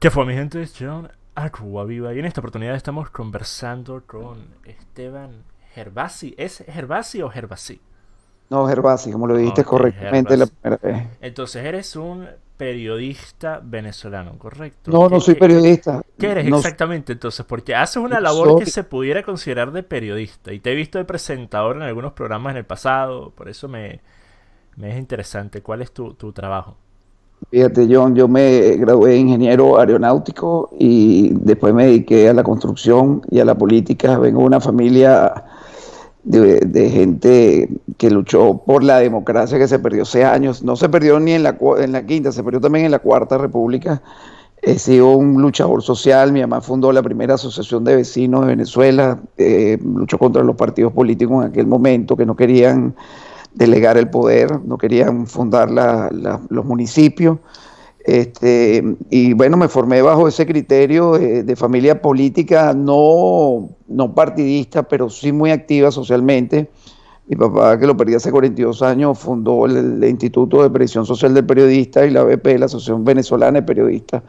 Que fue, mi gente? Es John Viva. Y en esta oportunidad estamos conversando con Esteban Gervasi. ¿Es Gervasi o Gervasi? No, Gervasi, como lo dijiste correctamente la primera vez. Entonces, eres un periodista venezolano, ¿correcto? No, no soy periodista. ¿Qué eres exactamente entonces? Porque haces una labor que se pudiera considerar de periodista. Y te he visto de presentador en algunos programas en el pasado, por eso me, me es interesante. ¿Cuál es tu trabajo? Fíjate, John, yo me gradué de ingeniero aeronáutico y después me dediqué a la construcción y a la política. Vengo de una familia de, gente que luchó por la democracia que se perdió hace años. No se perdió ni en la, en la quinta, se perdió también en la cuarta república. He sido un luchador social. Mi mamá fundó la primera asociación de vecinos de Venezuela. Eh, luchó contra los partidos políticos en aquel momento que no querían delegar el poder, no querían fundar los municipios. Este, y bueno, me formé bajo ese criterio eh, de familia política, no, no partidista, pero sí muy activa socialmente. Mi papá, que lo perdí hace 42 años, fundó el, Instituto de Previsión Social del Periodista y la BP, la Asociación Venezolana de Periodistas.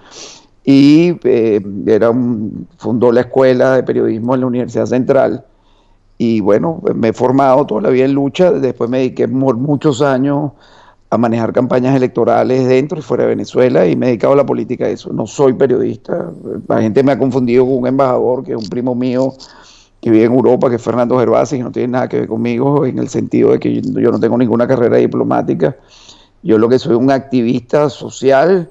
Y eh, era fundó la Escuela de Periodismo en la Universidad Central y bueno, me he formado toda la vida en lucha, después me dediqué muchos años a manejar campañas electorales dentro y fuera de Venezuela y me he dedicado a la política de eso. No soy periodista, la gente me ha confundido con un embajador que es un primo mío que vive en Europa, que es Fernando Gervasi, y no tiene nada que ver conmigo en el sentido de que yo no tengo ninguna carrera diplomática. Yo lo que soy un activista social,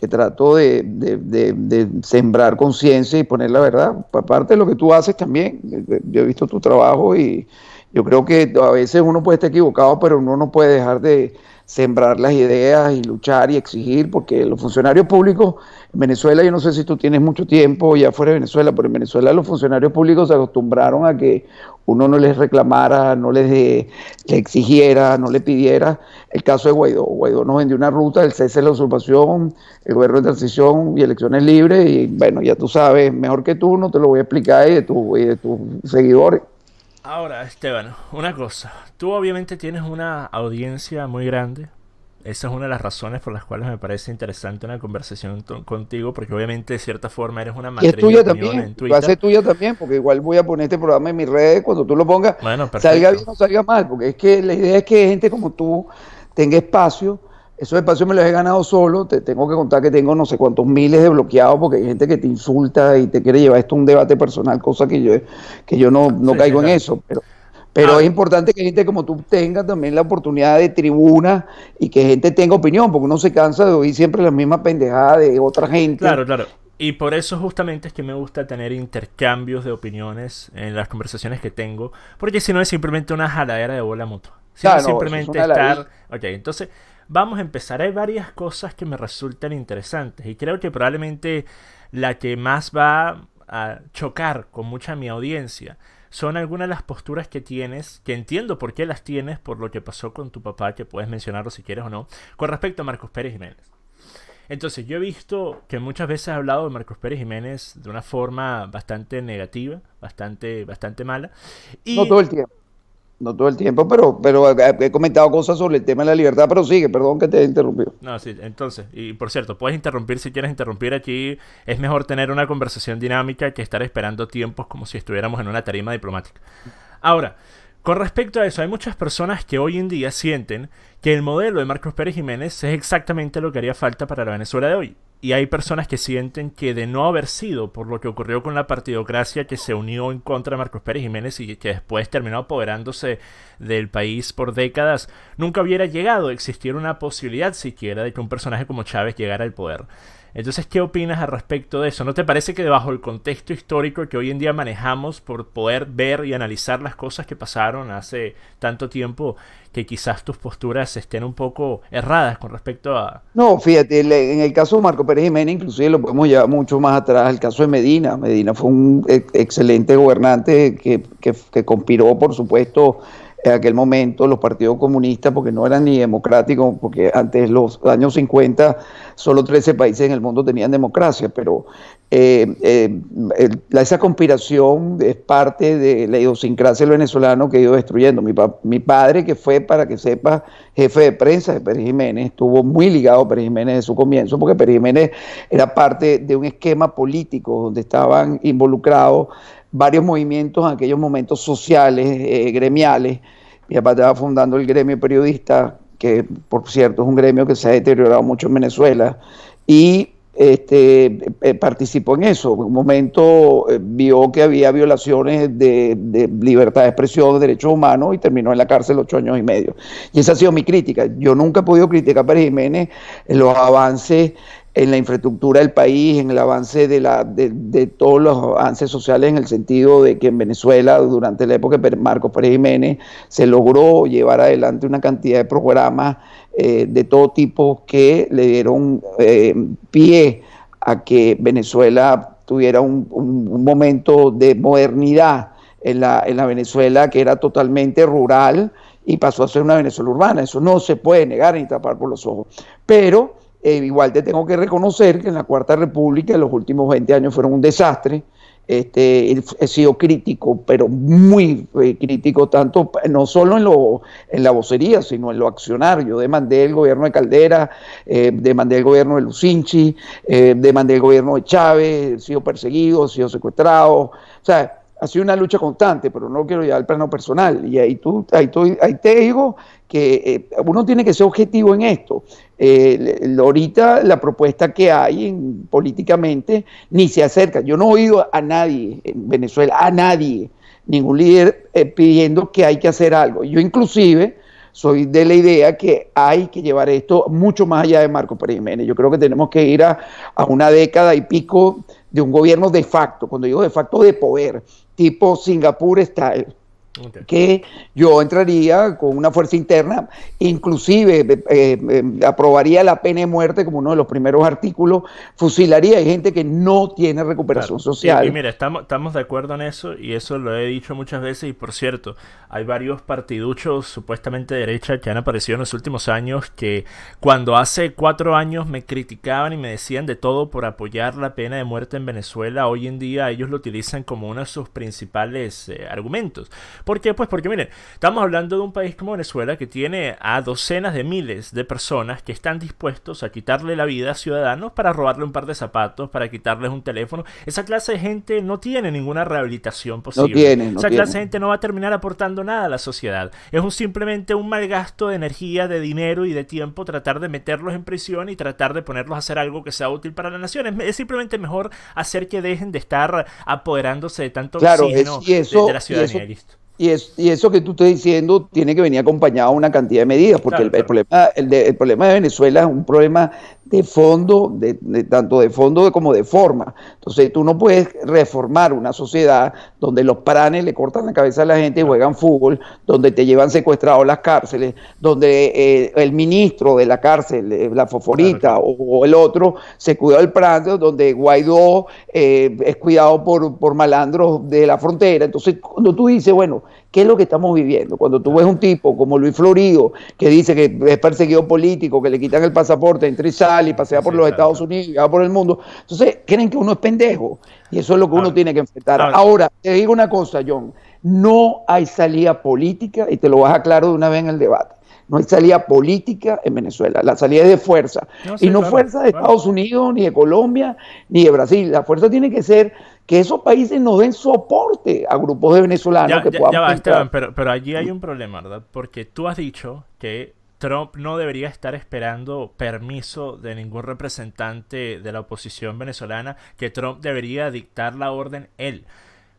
que trato de, de, de, sembrar conciencia y poner la verdad. Aparte de lo que tú haces también, eh, eh, yo he visto tu trabajo y yo creo que a veces uno puede estar equivocado, pero uno no puede dejar de, sembrar las ideas y luchar y exigir, porque los funcionarios públicos en Venezuela, yo no sé si tú tienes mucho tiempo ya fuera de Venezuela, pero en Venezuela los funcionarios públicos se acostumbraron a que uno no les reclamara, no les, exigiera, no le pidiera. El caso de Guaidó, Guaidó nos vendió una ruta, el cese de la usurpación, el gobierno de transición y elecciones libres, y bueno, ya tú sabes, mejor que tú, no te lo voy a explicar y de tus seguidores. Ahora, Esteban, una cosa. Tú obviamente tienes una audiencia muy grande. Esa es una de las razones por las cuales me parece interesante una conversación contigo, porque obviamente de cierta forma eres una madre. y es tuya también. Va a ser tuya también, porque igual voy a poner este programa en mis redes cuando tú lo pongas. Bueno, salga bien o salga mal, porque es que la idea es que gente como tú tenga espacio esos espacios me los he ganado solo. Te tengo que contar que tengo no sé cuántos miles de bloqueados porque hay gente que te insulta y te quiere llevar esto a un debate personal, cosa que yo, que yo no, no caigo en eso. Pero, pero ah. es importante que gente como tú tenga también la oportunidad de tribuna y que gente tenga opinión, porque uno se cansa de oír siempre la misma pendejada de otra gente. Claro, claro. Y por eso justamente es que me gusta tener intercambios de opiniones en las conversaciones que tengo, porque si no es simplemente una jaladera de bola mutua. claro, ah, simplemente estar... Ok, entonces Vamos a empezar. Hay varias cosas que me resultan interesantes y creo que probablemente la que más va a chocar con mucha mi audiencia son algunas de las posturas que tienes, que entiendo por qué las tienes, por lo que pasó con tu papá, que puedes mencionarlo si quieres o no, con respecto a Marcos Pérez Jiménez. Entonces, yo he visto que muchas veces he hablado de Marcos Pérez Jiménez de una forma bastante negativa, bastante, bastante mala. Y, no todo el tiempo. No todo el tiempo, pero, pero he comentado cosas sobre el tema de la libertad, pero sigue, perdón que te he interrumpido. No, sí, entonces, y por cierto, puedes interrumpir si quieres interrumpir aquí. Es mejor tener una conversación dinámica que estar esperando tiempos como si estuviéramos en una tarima diplomática. Ahora, con respecto a eso, hay muchas personas que hoy en día sienten que el modelo de Marcos Pérez Jiménez es exactamente lo que haría falta para la Venezuela de hoy y hay personas que sienten que de no haber sido por lo que ocurrió con la partidocracia que se unió en contra de Marcos Pérez Jiménez y que después terminó apoderándose del país por décadas, nunca hubiera llegado a existir una posibilidad siquiera de que un personaje como Chávez llegara al poder. Entonces, ¿qué opinas al respecto de eso? ¿No te parece que bajo el contexto histórico que hoy en día manejamos por poder ver y analizar las cosas que pasaron hace tanto tiempo, que quizás tus posturas estén un poco erradas con respecto a... No, fíjate, en el caso de Marco Pérez Jiménez, inclusive lo podemos llevar mucho más atrás, el caso de Medina. Medina fue un excelente gobernante que, que, que conspiró, por supuesto, en aquel momento los partidos comunistas, porque no eran ni democráticos, porque antes los años 50 solo 13 países en el mundo tenían democracia, pero eh, eh, esa conspiración es parte de la idiosincrasia del venezolano que ha ido destruyendo. Mi, padre, que fue, para que sepa, jefe de prensa de Pérez Jiménez, estuvo muy ligado a Pérez Jiménez de su comienzo, porque Pérez Jiménez era parte de un esquema político donde estaban involucrados varios movimientos en aquellos momentos sociales, eh, gremiales. Mi papá estaba fundando el gremio periodista, que por cierto es un gremio que se ha deteriorado mucho en Venezuela, y este, eh, participó en eso. En un momento eh, vio que había violaciones de, libertad de expresión, de derechos humanos y terminó en la cárcel ocho años y medio. Y esa ha sido mi crítica. Yo nunca he podido criticar a Pérez Jiménez los avances en la infraestructura del país, en el avance de, la, de, todos los avances sociales, en el sentido de que en Venezuela, durante la época de Marcos Pérez Jiménez, se logró llevar adelante una cantidad de programas eh, de todo tipo que le dieron eh, pie a que Venezuela tuviera un, momento de modernidad en la, en la Venezuela que era totalmente rural y pasó a ser una Venezuela urbana. Eso no se puede negar ni tapar por los ojos. Pero eh, igual te tengo que reconocer que en la Cuarta República los últimos 20 años fueron un desastre. Este, he sido crítico, pero muy eh, crítico, tanto no solo en, lo, en la vocería, sino en lo accionario. Yo demandé el gobierno de Caldera, eh, demandé el gobierno de Lucinchi, demandé el gobierno de Chávez, he sido perseguido, he sido secuestrado. O sea, ha sido una lucha constante, pero no quiero llegar al plano personal. Y ahí, tú, ahí, te digo que eh, uno tiene que ser objetivo en esto. Eh, ahorita la propuesta que hay políticamente ni se acerca. Yo no he oído a nadie en Venezuela, a nadie, ningún líder eh, pidiendo que hay que hacer algo. Yo inclusive soy de la idea que hay que llevar esto mucho más allá de Marco Pérez Jiménez. Yo creo que tenemos que ir a, a una década y pico de un gobierno de facto, cuando digo de facto de poder, tipo Singapur Style que yo entraría con una fuerza interna, inclusive eh, eh, eh, aprobaría la pena de muerte como uno de los primeros artículos, fusilaría a gente que no tiene recuperación social. Y, mira, estamos, estamos de acuerdo en eso y eso lo he dicho muchas veces y por cierto, hay varios partiduchos supuestamente de derecha que han aparecido en los últimos años que cuando hace cuatro años me criticaban y me decían de todo por apoyar la pena de muerte en Venezuela, hoy en día ellos lo utilizan como uno de sus principales argumentos. ¿Por qué? Pues porque miren, estamos hablando de un país como Venezuela que tiene a docenas de miles de personas que están dispuestos a quitarle la vida a ciudadanos para robarle un par de zapatos, para quitarles un teléfono. Esa clase de gente no tiene ninguna rehabilitación posible. Esa clase de gente no va a terminar aportando nada a la sociedad. Es simplemente un mal gasto de energía, de dinero y de tiempo tratar de meterlos en prisión y tratar de ponerlos a hacer algo que sea útil para la nación. Es, simplemente mejor hacer que dejen de estar apoderándose de tanto claro, oxígeno de, la ciudadanía. Y, eso que tú estás diciendo tiene que venir acompañado a una cantidad de medidas, porque el, problema, el problema de Venezuela es un problema de fondo, tanto de fondo como de forma. Entonces tú no puedes reformar una sociedad donde los pranes le cortan la cabeza a la gente y juegan fútbol, donde te llevan secuestrado las cárceles, donde eh, el ministro de la cárcel, eh, la foforita o, el otro, se cuidó el pran, donde Guaidó eh, es cuidado por, por malandros de la frontera. Entonces cuando tú dices, bueno, ¿Qué es lo que estamos viviendo? Cuando tú ves un tipo como Luis Florido, que dice que es perseguido político, que le quitan el pasaporte, entra y sale y pasea por los Estados Unidos, y va por el mundo. Entonces, creen que uno es pendejo. Y eso es lo que uno tiene que enfrentar. Ahora, te digo una cosa, John. No hay salida política, y te lo vas a aclarar de una vez en el debate. No hay salida política en Venezuela, la salida es de fuerza. y no fuerza de Estados Unidos, ni de Colombia, ni de Brasil. La fuerza tiene que ser que esos países nos den soporte a grupos de venezolanos que puedan... pero, pero allí hay un problema, ¿verdad? Porque tú has dicho que Trump no debería estar esperando permiso de ningún representante de la oposición venezolana, que Trump debería dictar la orden él.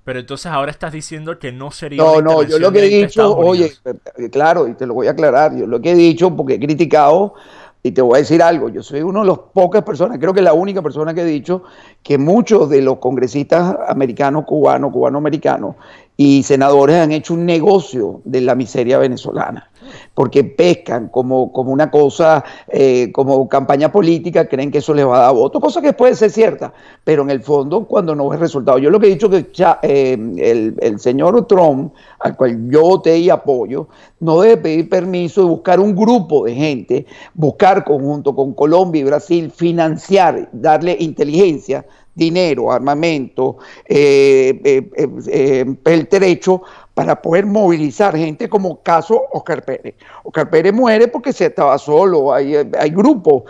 Pero entonces ahora estás diciendo que no sería. No, no, yo lo que he dicho, oye, eh, eh, claro, y te lo voy a aclarar, yo lo que he dicho, porque he criticado, y te voy a decir algo, yo soy uno de las pocas personas, creo que la única persona que he dicho que muchos de los congresistas americanos, cubanos, cubano-americanos, y senadores han hecho un negocio de la miseria venezolana, porque pescan como, como una cosa, eh, como campaña política, creen que eso les va a dar voto, cosa que puede ser cierta, pero en el fondo cuando no es resultado. Yo lo que he dicho que eh, el, el, señor Trump, al cual yo voté y apoyo, no debe pedir permiso de buscar un grupo de gente, buscar conjunto con Colombia y Brasil, financiar, darle inteligencia dinero, armamento, eh, eh, eh, el derecho para poder movilizar gente como caso Oscar Pérez. Oscar Pérez muere porque se estaba solo, hay, hay grupos,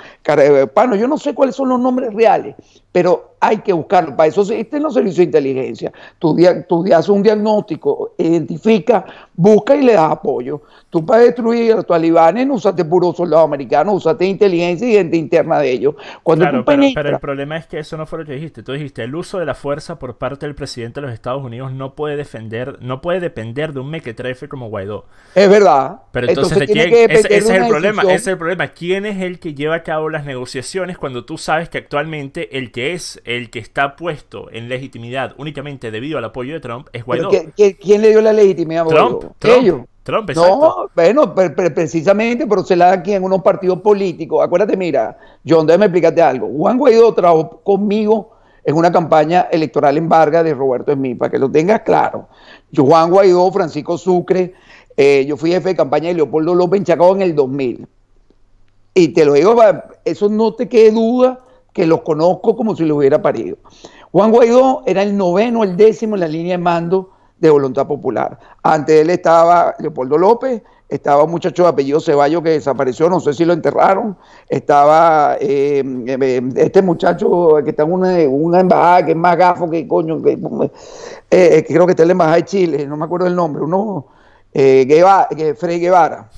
yo no sé cuáles son los nombres reales, pero hay que buscarlo. Para eso existen los servicios de inteligencia. Tú, tú haces un diagnóstico, identifica, busca y le das apoyo. Tú para destruir a talibanes no usate puro soldado americano, usate inteligencia y gente interna de ellos. claro, pero, el problema es que eso no fue lo que dijiste. Tú dijiste, el uso de la fuerza por parte del presidente de los Estados Unidos no puede defender, no puede depender de un mequetrefe como Guaidó. Es verdad. Pero entonces, Que ese, es el problema, ese es el problema. ¿Quién es el que lleva a cabo las negociaciones cuando tú sabes que actualmente el que es el que está puesto en legitimidad únicamente debido al apoyo de Trump es Guaidó. quién le dio la legitimidad a Guaidó? Trump, Trump, Trump, No, bueno, precisamente, pero se la da aquí en unos partidos políticos. Acuérdate, mira, John, déjame explicarte algo. Juan Guaidó trabajó conmigo en una campaña electoral en Vargas de Roberto Smith, para que lo tengas claro. Yo, Juan Guaidó, Francisco Sucre, eh, yo fui jefe de campaña de Leopoldo López en Chacao en el 2000. Y te lo digo, eso no te quede duda que los conozco como si los hubiera parido. Juan Guaidó era el noveno, el décimo en la línea de mando de Voluntad Popular. Ante él estaba Leopoldo López, estaba un muchacho de apellido Ceballos que desapareció, no sé si lo enterraron, estaba eh, em, em, este muchacho que está en una, embajada que es más gafo que coño, que, eh, eh, creo que está en la embajada de Chile, no me acuerdo el nombre, uno, eh, Frei Guevara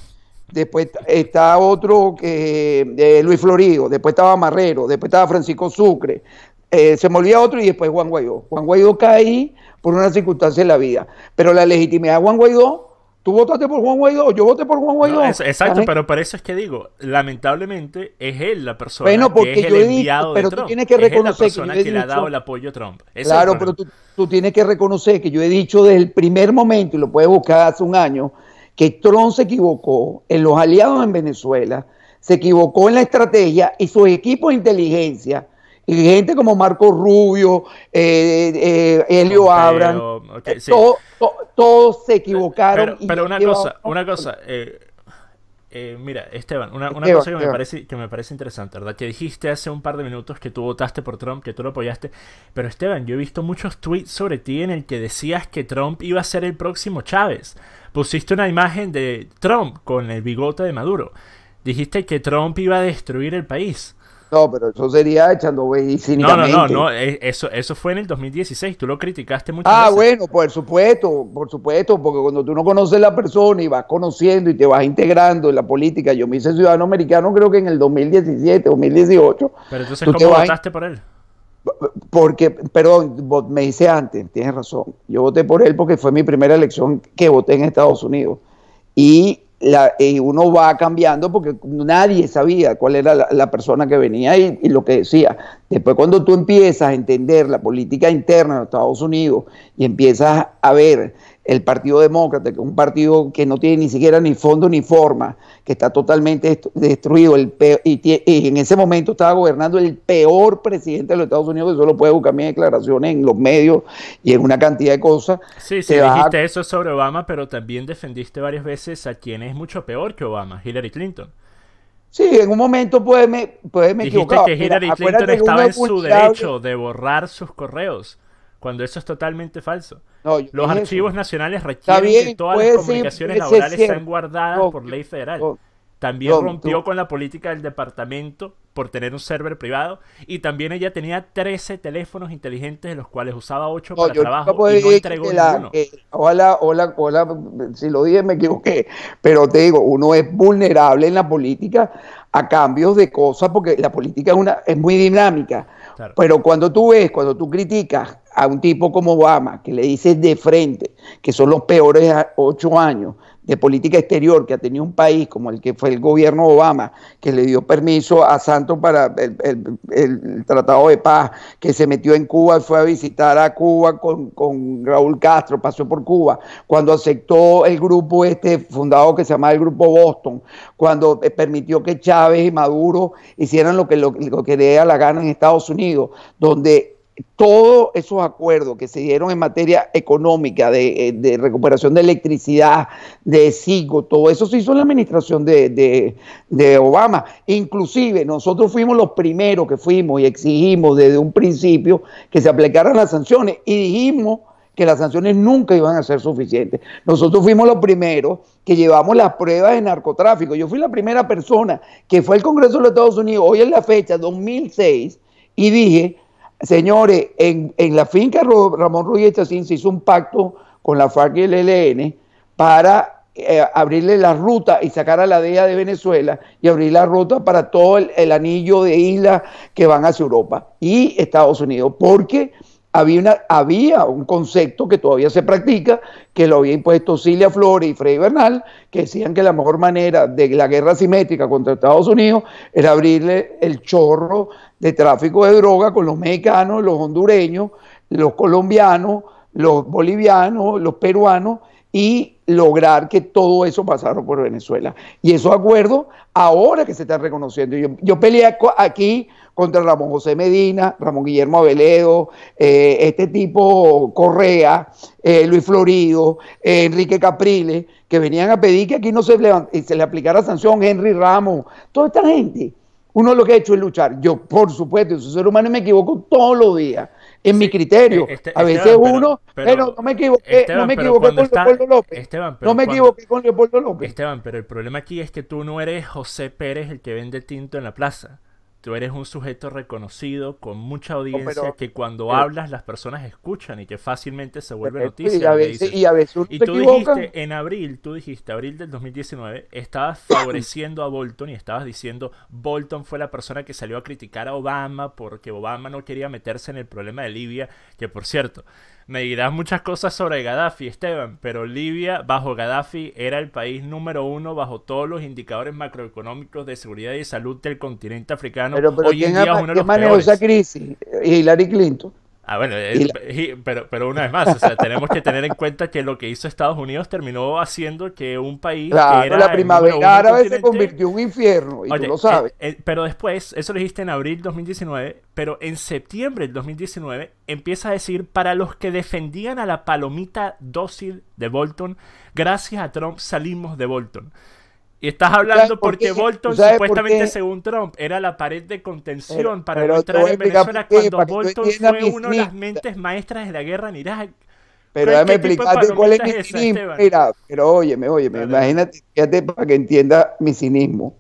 después está otro que eh, Luis Florido, después estaba Marrero, después estaba Francisco Sucre, eh, se me otro y después Juan Guaidó. Juan Guaidó caí por una circunstancia en la vida, pero la legitimidad de Juan Guaidó, tú votaste por Juan Guaidó, yo voté por Juan Guaidó. exacto, pero para eso es que digo, lamentablemente es él la persona que es el enviado de Trump. Tú tienes que reconocer que, le ha dado el apoyo Trump. claro, pero tú tienes que reconocer que yo he dicho desde el primer momento, y lo puedes buscar hace un año, que Trump se equivocó en los aliados en Venezuela, se equivocó en la estrategia y sus equipos de inteligencia y gente como Marco Rubio, eh, eh, eh Elio Abram, eh, todos se equivocaron. Pero, una cosa, una cosa. Eh, eh, mira, Esteban, una, cosa que me, parece, que me parece interesante, ¿verdad? Que dijiste hace un par de minutos que tú votaste por Trump, que tú lo apoyaste. Pero Esteban, yo he visto muchos tweets sobre ti en el que decías que Trump iba a ser el próximo Chávez. Pusiste una imagen de Trump con el bigote de Maduro. Dijiste que Trump iba a destruir el país. No, pero eso sería echando No, no, no, no, eh, eso, eso fue en el 2016, tú lo criticaste mucho. Ah, bueno, por supuesto, por supuesto, porque cuando tú no conoces la persona y vas conociendo y te vas integrando en la política, yo me hice ciudadano americano creo que en el 2017, 2018. Pero entonces, ¿cómo votaste por él? Porque, perdón, me hice antes, tienes razón. Yo voté por él porque fue mi primera elección que voté en Estados Unidos. Y y eh, uno va cambiando porque nadie sabía cuál era la, persona que venía y, y, lo que decía. Después cuando tú empiezas a entender la política interna de Estados Unidos y empiezas a ver el Partido Demócrata, que es un partido que no tiene ni siquiera ni fondo ni forma, que está totalmente destruido, el y, en ese momento estaba gobernando el peor presidente de los Estados Unidos, que solo puede buscar mis declaraciones en los medios y en una cantidad de cosas. Sí, sí, dijiste eso sobre Obama, pero también defendiste varias veces a quien es mucho peor que Obama, Hillary Clinton. Sí, en un momento puede me, dijiste que Hillary Clinton estaba en su derecho de borrar sus correos cuando eso es totalmente falso. Los archivos nacionales requieren que todas las comunicaciones laborales sean guardadas por ley federal. También rompió con la política del departamento por tener un server privado. Y también ella tenía 13 teléfonos inteligentes, de los cuales usaba 8 para trabajo. Y no entregó ninguno. hola, hola, hola, si lo dije me equivoqué. Pero te digo, uno es vulnerable en la política a cambios de cosas, porque la política es, muy dinámica. Pero cuando tú ves, cuando tú criticas a un tipo como Obama, que le dices de frente que son los peores ocho años de política exterior que ha tenido un país como el que fue el gobierno Obama, que le dio permiso a Santos para el, Tratado de Paz, que se metió en Cuba y fue a visitar a Cuba con, Raúl Castro, pasó por Cuba, cuando aceptó el grupo este fundado que se llama el Grupo Boston, cuando eh, permitió que Chávez y Maduro hicieran lo que, lo, lo que le da la gana en Estados Unidos, donde todos esos acuerdos que se dieron en materia económica, eh, de, recuperación de electricidad, de SIGO, todo eso se hizo en la administración de, Obama. Inclusive nosotros fuimos los primeros que fuimos y exigimos desde un principio que se aplicaran las sanciones y dijimos que las sanciones nunca iban a ser suficientes. Nosotros fuimos los primeros que llevamos las pruebas de narcotráfico. Yo fui la primera persona que fue al Congreso de los Estados Unidos, hoy en la fecha, 2006, y dije Señores, en, la finca Ramón Ruiz Chacín se hizo un pacto con la FARC y el ELN para eh, abrirle la ruta y sacar a la DEA de Venezuela y abrir la ruta para todo el, anillo de islas que van hacia Europa y Estados Unidos, porque había, un concepto que todavía se practica, que lo había impuesto Cilia Flores y Freddy Bernal, que decían que la mejor manera de la guerra simétrica contra Estados Unidos era abrirle el chorro de tráfico de droga con los mexicanos, los hondureños, los colombianos, los bolivianos, los peruanos y lograr que todo eso pasara por Venezuela. Y esos acuerdos ahora que se están reconociendo. Yo, yo peleé aquí contra Ramón José Medina, Ramón Guillermo Aveledo, eh, este tipo Correa, eh, Luis Florido, eh, Enrique Capriles, que venían a pedir que aquí no se, y se le aplicara sanción, Henry Ramos, toda esta gente. Uno lo que ha hecho es luchar. Yo, por supuesto, soy ser humano y me equivoco todos los días en mi criterio. Eh, este, a veces uno, eh, pero, no me equivoqué, con Leopoldo López. no me equivoqué con Leopoldo López. Esteban, pero el problema aquí es que tú no eres José Pérez el que vende tinto en la plaza tú eres un sujeto reconocido con mucha audiencia que cuando hablas las personas escuchan y que fácilmente se vuelve noticia. Y a veces, y tú dijiste en abril, tú dijiste abril del 2019, estabas favoreciendo a Bolton y estabas diciendo Bolton fue la persona que salió a criticar a Obama porque Obama no quería meterse en el problema de Libia, que por cierto, me dirás muchas cosas sobre Gaddafi, Esteban, pero Libia bajo Gaddafi era el país número uno bajo todos los indicadores macroeconómicos de seguridad y salud del continente africano. Pero, Hoy en día es uno de los esa crisis? Hillary Clinton. Ah, bueno, eh, pero, pero una vez más, tenemos que tener en cuenta que lo que hizo Estados Unidos terminó haciendo que un país. la primavera árabe se convirtió en un infierno, y lo eh, sabes. Eh, pero después, eso lo dijiste en abril 2019, pero en septiembre del 2019 empieza a decir: para los que defendían a la palomita dócil de Bolton, gracias a Trump salimos de Bolton. Y estás hablando porque Bolton, supuestamente según Trump, era la pared de contención para entrar en Venezuela cuando Bolton fue una de las mentes maestras de la guerra en Irak. Pero déjame explicarte cuál es mi cinismo. Mira, pero óyeme, óyeme, imagínate, fíjate para que entienda mi cinismo.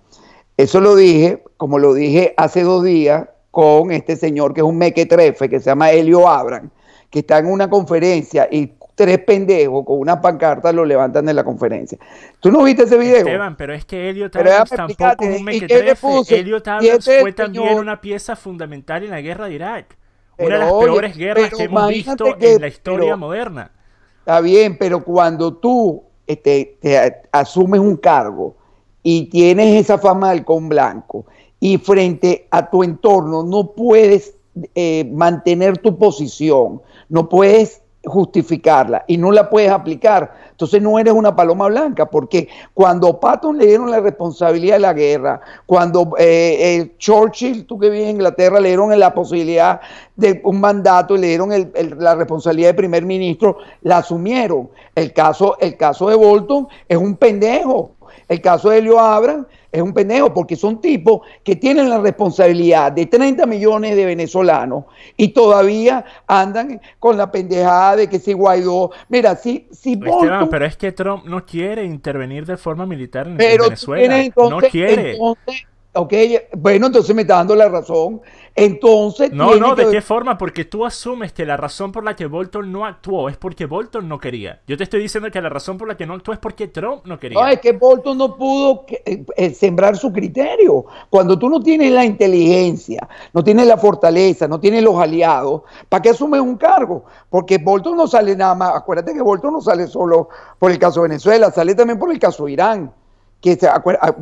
Eso lo dije, como lo dije hace dos días, con este señor que es un mequetrefe, que se llama Helio Abram, que está en una conferencia y tres pendejos con una pancarta lo levantan en la conferencia. ¿Tú no viste ese video? Esteban, pero es que Elliot Adams tampoco es un mequetrefe. Elliot Adams fue también una pieza fundamental en la guerra de Irak. una de las peores guerras que hemos visto en la historia moderna. Está bien, pero cuando tú este, te asumes un cargo y tienes esa fama del con blanco y frente a tu entorno no puedes eh, mantener tu posición, no puedes justificarla y no la puedes aplicar. Entonces no eres una paloma blanca, porque cuando Patton le dieron la responsabilidad de la guerra, cuando eh, Churchill, tú que vives en Inglaterra, le dieron la posibilidad de un mandato y le dieron la responsabilidad de primer ministro, la asumieron. El caso, el caso de Bolton es un pendejo. El caso de Elio Abrams es un pendejo porque son tipos que tienen la responsabilidad de 30 millones de venezolanos y todavía andan con la pendejada de que si Guaidó, mira, si, si Esteban, pero es que Trump no quiere intervenir de forma militar en, Venezuela, no quiere. Ok, bueno, entonces me está dando la razón. Entonces. No, no, ¿de qué forma? Porque tú asumes que la razón por la que Bolton no actuó es porque Bolton no quería. Yo te estoy diciendo que la razón por la que no actuó es porque Trump no quería. No, es que Bolton no pudo eh, eh, sembrar su criterio. Cuando tú no tienes la inteligencia, no tienes la fortaleza, no tienes los aliados, ¿para qué asumes un cargo? Porque Bolton no sale nada más. Acuérdate que Bolton no sale solo por el caso de Venezuela, sale también por el caso de Irán que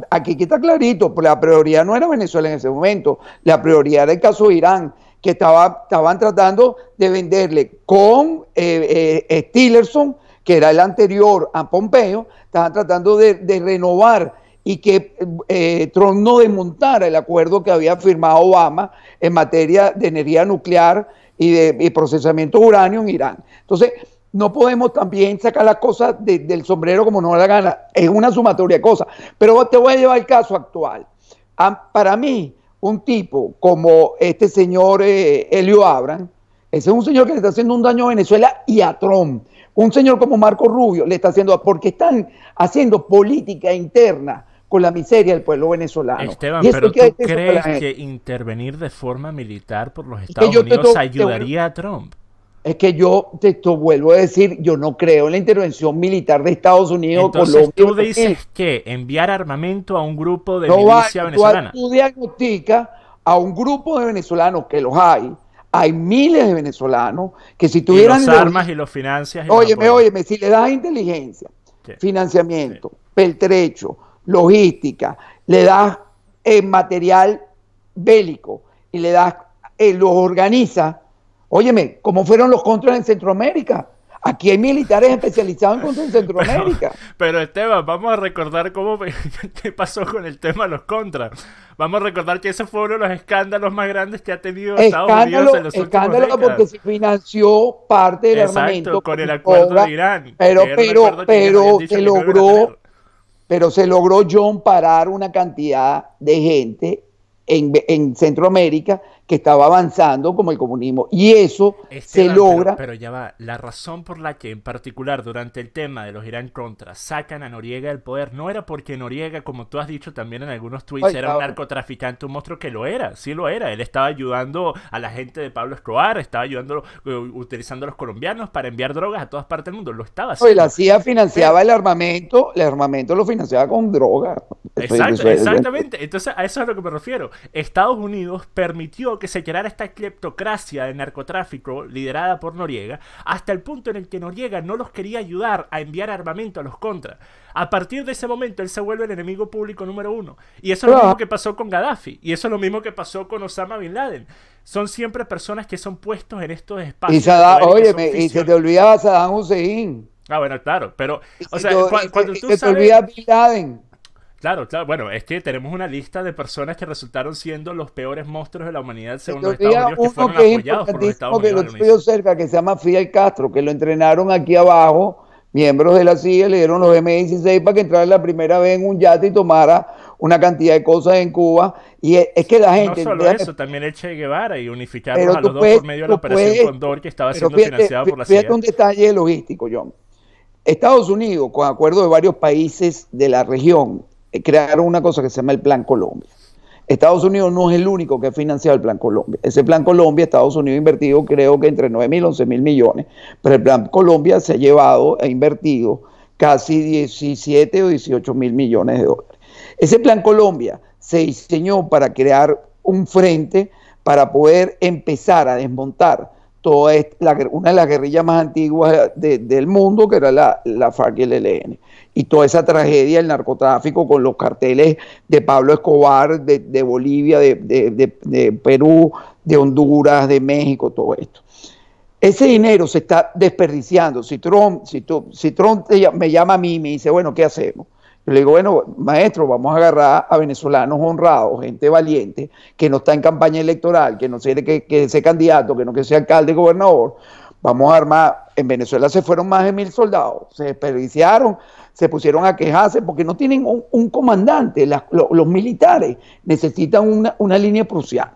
aquí está clarito, pues la prioridad no era Venezuela en ese momento, la prioridad era el caso de Irán, que estaban tratando de venderle con eh, eh, Stillerson, que era el anterior a Pompeo, estaban tratando de, renovar y que eh, Trump no desmontara el acuerdo que había firmado Obama en materia de energía nuclear y de procesamiento de uranio en Irán. Entonces, no podemos también sacar las cosas del sombrero como no la gana. Es una sumatoria de cosas. Pero te voy a llevar el caso actual. para mí, un tipo como este señor eh, Helio ese es un señor que le está haciendo un daño a Venezuela y a Trump. Un señor como Marco Rubio le está haciendo, porque están haciendo política interna con la miseria del pueblo venezolano. Esteban, pero crees que intervenir de forma militar por los Estados Unidos ayudaría a Trump? Es que yo te, vuelvo a decir, yo no creo en la intervención militar de Estados Unidos. Entonces Colombia, tú dices que enviar armamento a un grupo de no milicia venezolana. Tú, a un grupo de venezolanos que los hay. Hay miles de venezolanos que si tuvieran... Y armas y los financias. óyeme, si le das inteligencia, financiamiento, peltrecho, logística, le das eh, material bélico y le das, eh, los organizas Óyeme, ¿cómo fueron los contras en Centroamérica. Aquí hay militares especializados en contra en Centroamérica. Pero, Esteban, vamos a recordar cómo qué pasó con el tema de los contras. Vamos a recordar que esos fueron los escándalos más grandes que ha tenido Estados Unidos en los escándalo porque se financió parte del armamento con el acuerdo de Irán. Pero, pero, pero se logró, pero se logró John parar una cantidad de gente en, Centroamérica que estaba avanzando como el comunismo. Y eso se logra. Pero, ya va, la razón por la que en particular durante el tema de los Irán Contra sacan a Noriega del poder no era porque Noriega, como tú has dicho también en algunos tweets, era un ah, narcotraficante, un monstruo que lo era, sí lo era. Él estaba ayudando a la gente de Pablo Escobar, estaba ayudando, eh, utilizando a los colombianos para enviar drogas a todas partes del mundo, lo estaba haciendo. la CIA financiaba el armamento, el armamento lo financiaba con droga. exactamente, entonces a eso es a lo que me refiero. Estados Unidos permitió que se creara esta cleptocracia de narcotráfico liderada por Noriega, hasta el punto en el que Noriega no los quería ayudar a enviar armamento a los contras. A partir de ese momento, él se vuelve el enemigo público número uno. Y eso es lo ah. mismo que pasó con Gaddafi, y eso es lo mismo que pasó con Osama Bin Laden. Son siempre personas que son puestos en estos espacios. Y, se te olvidaba Saddam Hussein. Ah, bueno, claro, pero, cuando, te Bin Laden. Claro, claro. Bueno, es que tenemos una lista de personas que resultaron siendo los peores monstruos de la humanidad según los Estados Unidos que fueron que apoyados por los Estados Unidos. Que lo cerca, que se llama Fidel Castro, que lo entrenaron aquí abajo, miembros de la CIA le dieron los M16 para que entrara la primera vez en un yate y tomara una cantidad de cosas en Cuba. Y es, que la gente... No solo eso, también el Che Guevara y unificaron a los dos por medio de la Operación Condor que estaba siendo financiada por la CIA. Fíjate un detalle logístico, John. Estados Unidos, con acuerdo de varios países de la región, eh, crearon una cosa que se llama el Plan Colombia. Estados Unidos no es el único que ha financiado el Plan Colombia. Ese Plan Colombia, Estados Unidos ha invertido creo que entre 9 mil y 11 mil millones, pero el Plan Colombia se ha llevado, e invertido casi 17 o 18 mil millones de dólares. Ese Plan Colombia se diseñó para crear un frente para poder empezar a desmontar toda una de las guerrillas más antiguas del mundo, que era la, la FARC y el ELN. E. Y toda esa tragedia del narcotráfico con los carteles de Pablo Escobar, de, Bolivia, de, Perú, de Honduras, de México, todo esto. Ese dinero se está desperdiciando. Si Trump, me llama a mí y me dice, bueno, ¿qué hacemos? Yo le digo, bueno, maestro, vamos a agarrar a venezolanos honrados, gente valiente, que no está en campaña electoral, que no quiere que, que sea candidato, que no que sea alcalde, gobernador. Vamos a armar, en Venezuela se fueron más de mil soldados, se desperdiciaron, se pusieron a quejarse porque no tienen un, comandante, los, militares necesitan una, línea prusiana.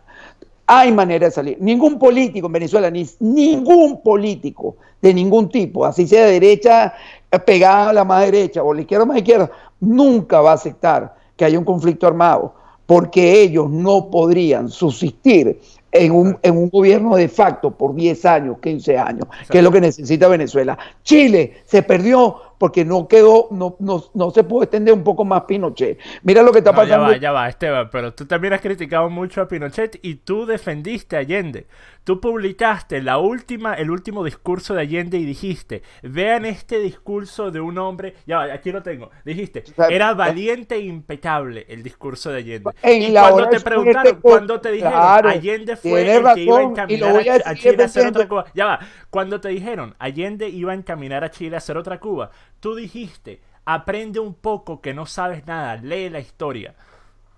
Hay manera de salir. Ningún político en Venezuela, ni, ningún político de ningún tipo, así sea de derecha eh, pegada a la más derecha o la izquierda más izquierda, nunca va a aceptar que haya un conflicto armado, porque ellos no podrían subsistir en un, gobierno de facto por 10 años, 15 años, que es lo que necesita Venezuela. Chile se perdió porque no quedó, no, no, no se pudo extender un poco más Pinochet. Mira lo que está pasando. Ya va, ya va, Esteban, pero tú también has criticado mucho a Pinochet y tú defendiste a Allende. Tú publicaste la última, el último discurso de Allende y dijiste, vean este discurso de un hombre, ya aquí lo tengo, dijiste, era eh, valiente e impecable el discurso de Allende. y cuando te preguntaron, este cuando te dijeron, Allende fue el que iba a encaminar a, a, Chile a hacer otra Cuba, ya va, cuando te dijeron, Allende iba a encaminar a Chile a hacer otra Cuba, Tú dijiste, aprende un poco que no sabes nada, lee la historia.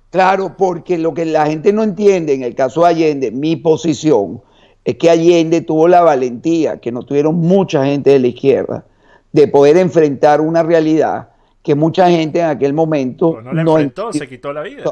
Claro, porque lo que la gente no entiende en el caso de Allende, mi posición, es que Allende tuvo la valentía, que no tuvieron mucha gente de la izquierda, de poder enfrentar una realidad que mucha gente en aquel momento... Pues no le se quitó la vida.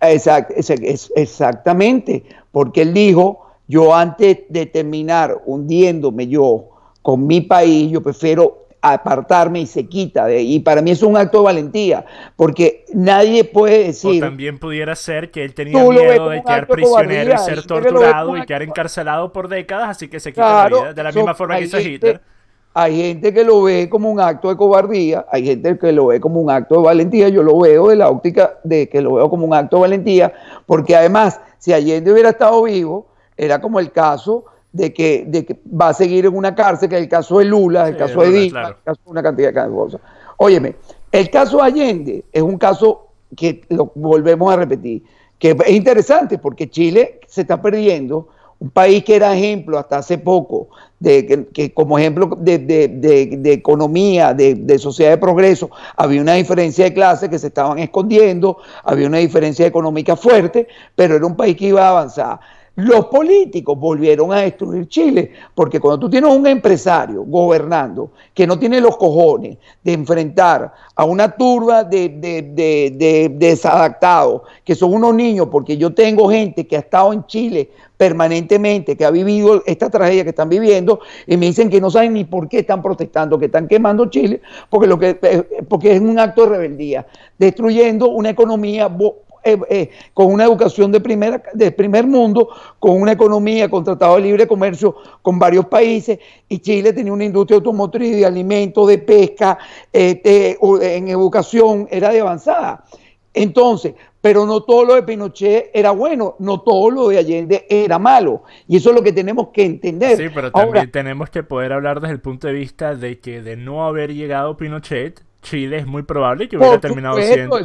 exactamente, porque él dijo, yo antes de terminar hundiéndome yo con mi país, yo prefiero apartarme y se quita. De, eh, y para mí es un acto de valentía, porque nadie puede decir... O también pudiera ser que él tenía miedo de quedar prisionero y ser torturado y quedar encarcelado por décadas, así que se quita la vida, de la misma forma que hizo Hitler. Hay gente que lo ve como un acto de cobardía, hay gente que lo ve como un acto de valentía, yo lo veo de la óptica de que lo veo como un acto de valentía, porque además, si Allende hubiera estado vivo, era como el caso de que, de que va a seguir en una cárcel, que es el caso de Lula, el caso de Díaz caso de una cantidad de cosas. Óyeme, el caso Allende es un caso que lo volvemos a repetir, que es interesante porque Chile se está perdiendo, un país que era ejemplo hasta hace poco, de, que, como ejemplo de, de economía, de, sociedad de progreso, había una diferencia de clases que se estaban escondiendo, había una diferencia económica fuerte, pero era un país que iba a avanzar los políticos volvieron a destruir Chile, porque cuando tú tienes un empresario gobernando que no tiene los cojones de enfrentar a una turba de, desadaptados, que son unos niños, porque yo tengo gente que ha estado en Chile permanentemente, que ha vivido esta tragedia que están viviendo, y me dicen que no saben ni por qué están protestando, que están quemando Chile, porque, lo que, eh, porque es un acto de rebeldía, destruyendo una economía eh, eh, con una educación de, primera, de primer mundo, con una economía, con tratado de libre comercio con varios países, y Chile tenía una industria automotriz, de alimentos, de pesca, eh, en educación, era de avanzada. Entonces, pero no todo lo de Pinochet era bueno, no todo lo de Allende era malo. Y eso es lo que tenemos que entender. Sí, pero también tenemos que poder hablar desde el punto de vista de que de no haber llegado Pinochet, Chile es muy probable que hubiera terminado siendo.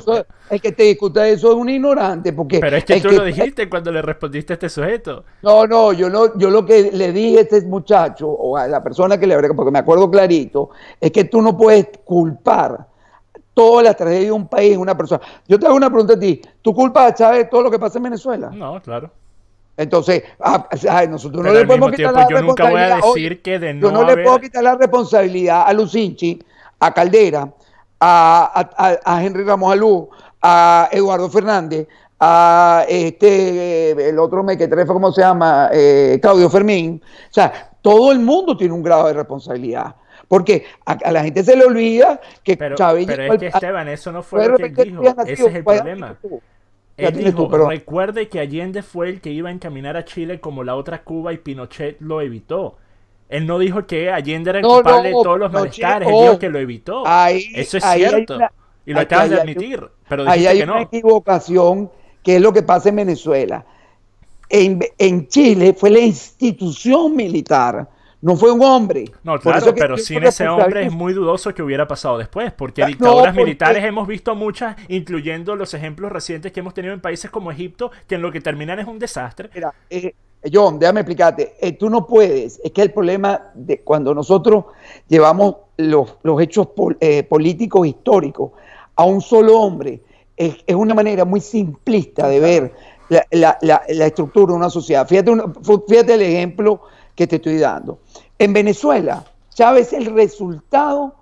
el que te discuta eso es un ignorante. Porque Pero es este que tú lo dijiste cuando le respondiste a este sujeto. No, no, yo no, yo lo que le dije a este muchacho, o a la persona que le hablé, porque me acuerdo clarito, es que tú no puedes culpar todas las tragedias de un país, una persona. Yo te hago una pregunta a ti. ¿Tú culpas a Chávez todo lo que pasa en Venezuela? No, claro. Entonces, ah, nosotros no le podemos quitar la yo responsabilidad. Nunca voy a decir que no yo no le puedo quitar la responsabilidad a Lucinchi, a Caldera, a, a, a Henry Ramos Alú, a Eduardo Fernández, a este, eh, el otro mequetrefe, ¿cómo se llama? Eh, Claudio Fermín. O sea, todo el mundo tiene un grado de responsabilidad. Porque a, la gente se le olvida que pero, Chávez... Pero es que Esteban, eso no fue lo que dijo. Ese es el problema. recuerde que Allende fue el que iba a encaminar a Chile como la otra Cuba y Pinochet lo evitó. Él no dijo que Allende era el de todos los malestares, él dijo oh, que lo evitó. Eso es cierto. y lo acabas de admitir. pero no. hay una equivocación que es lo que pasa en Venezuela. En, Chile fue la institución militar, no fue un hombre. No, claro, pero sin ese hombre es muy dudoso que hubiera pasado después, porque dictaduras militares hemos visto muchas, incluyendo los ejemplos recientes que hemos tenido en países como Egipto, que en lo que terminan es un desastre. Mira, eh, eh, John, déjame explicarte, eh, tú no puedes, es que el problema de cuando nosotros llevamos los, hechos eh, políticos históricos a un solo hombre, es, una manera muy simplista de ver la, estructura de una sociedad. Fíjate, fíjate el ejemplo que te estoy dando. En Venezuela, Chávez es el resultado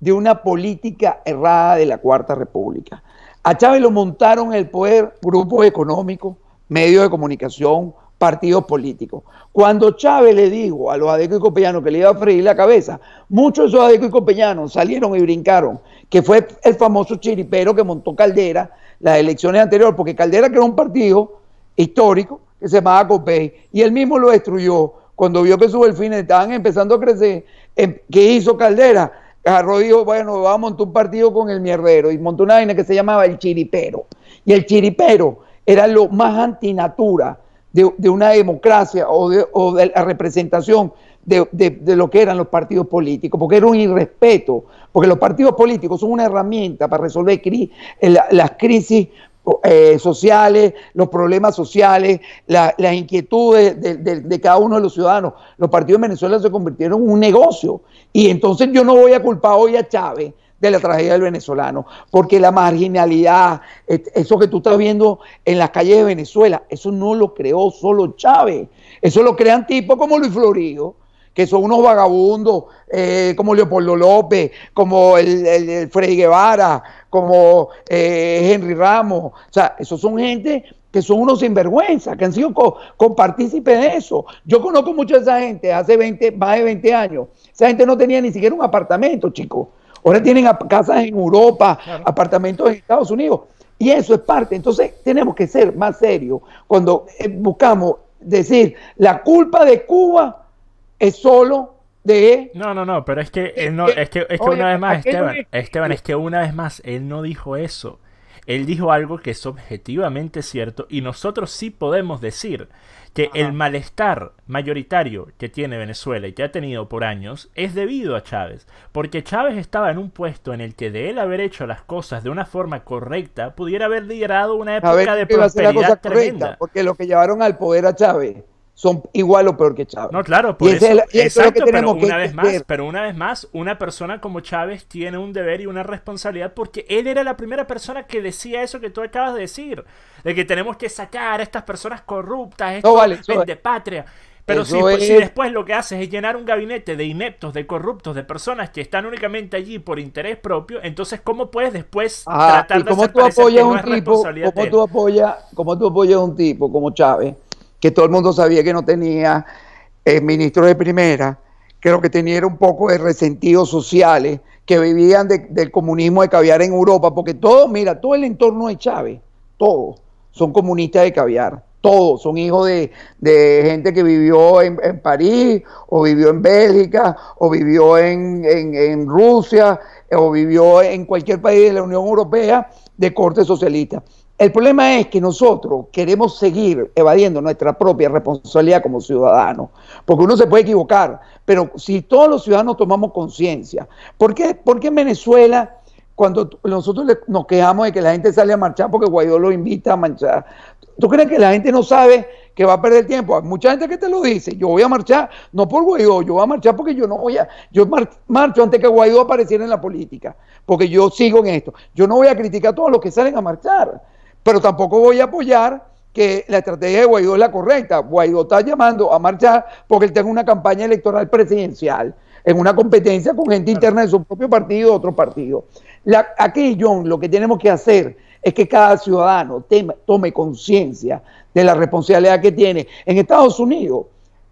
de una política errada de la Cuarta República. A Chávez lo montaron el poder grupos económicos, medios de comunicación, partidos políticos. Cuando Chávez le dijo a los adecos y copellanos que le iba a freír la cabeza, muchos de esos adecos y copellanos salieron y brincaron, que fue el famoso chiripero que montó Caldera las elecciones anteriores, porque Caldera creó un partido histórico que se llamaba Copey, y él mismo lo destruyó cuando vio que sus delfines estaban empezando a crecer. Em, ¿Qué hizo Caldera? y dijo, bueno, vamos a montar un partido con el mierdero, y montó una vaina que se llamaba el chiripero. Y el chiripero era lo más antinatura de, una democracia o de, la representación de, lo que eran los partidos políticos, porque era un irrespeto, porque los partidos políticos son una herramienta para resolver eh, las crisis eh, sociales, los problemas sociales, las inquietudes de, cada uno de los ciudadanos. Los partidos en Venezuela se convirtieron en un negocio y entonces yo no voy a culpar hoy a Chávez de la tragedia del venezolano, porque la marginalidad, eso que tú estás viendo en las calles de Venezuela, eso no lo creó solo Chávez, eso lo crean tipos como Luis Florido, que son unos vagabundos eh, como Leopoldo López, como el, el, Freddy Guevara, como eh, Henry Ramos. O sea, esos son gente que son unos sinvergüenza, que han sido con compartícipes de eso. Yo conozco mucho a esa gente hace 20, más de 20 años. Esa gente no tenía ni siquiera un apartamento, chicos. Ahora tienen casas en Europa, apartamentos en Estados Unidos. Y eso es parte. Entonces tenemos que ser más serios cuando eh, buscamos decir la culpa de Cuba es solo de... No, no, no, pero es que, eh, es que, una vez más, Esteban, Esteban, es que una vez más, él no dijo eso. Él dijo algo que es objetivamente cierto y nosotros sí podemos decir que el malestar mayoritario que tiene Venezuela y que ha tenido por años es debido a Chávez, porque Chávez estaba en un puesto en el que de él haber hecho las cosas de una forma correcta pudiera haber liderado una época de prosperidad tremenda. porque lo que llevaron al poder a Chávez son igual o peor que Chávez. No, claro, por es exacto, pero una vez más, pero una vez más, una persona como Chávez tiene un deber y una responsabilidad porque él era la primera persona que decía eso que tú acabas de decir, de que tenemos que sacar a estas personas corruptas, estos de patria. Pero si, después lo que haces es llenar un gabinete de ineptos, de corruptos, de personas que están únicamente allí por interés propio, entonces ¿cómo puedes después ah, tratar de cómo tú apoyas un tipo, como tú apoyas, como tú apoyas un tipo como Chávez que todo el mundo sabía que no tenía eh, ministro de primera, que lo que tenía era un poco de resentidos sociales, que vivían del comunismo de caviar en Europa, porque todo, mira, todo el entorno de Chávez, todos son comunistas de caviar, todos son hijos de, gente que vivió en, París, o vivió en Bélgica, o vivió en, en Rusia, o vivió en cualquier país de la Unión Europea de corte socialista. El problema es que nosotros queremos seguir evadiendo nuestra propia responsabilidad como ciudadanos, porque uno se puede equivocar, pero si todos los ciudadanos tomamos conciencia, ¿por qué, en Venezuela cuando nosotros nos quejamos de que la gente sale a marchar porque Guaidó lo invita a marchar. ¿Tú crees que la gente no sabe que va a perder tiempo? Hay mucha gente que te lo dice. Yo voy a marchar, no por Guaidó, yo voy a marchar porque yo no voy a. Yo marcho antes que Guaidó apareciera en la política, porque yo sigo en esto. Yo no voy a criticar a todos los que salen a marchar. Pero tampoco voy a apoyar que la estrategia de Guaidó es la correcta. Guaidó está llamando a marchar porque él tiene una campaña electoral presidencial en una competencia con gente interna de su propio partido, y otro partido. aquí, John, lo que tenemos que hacer es que cada ciudadano tome conciencia de la responsabilidad que tiene. En Estados Unidos,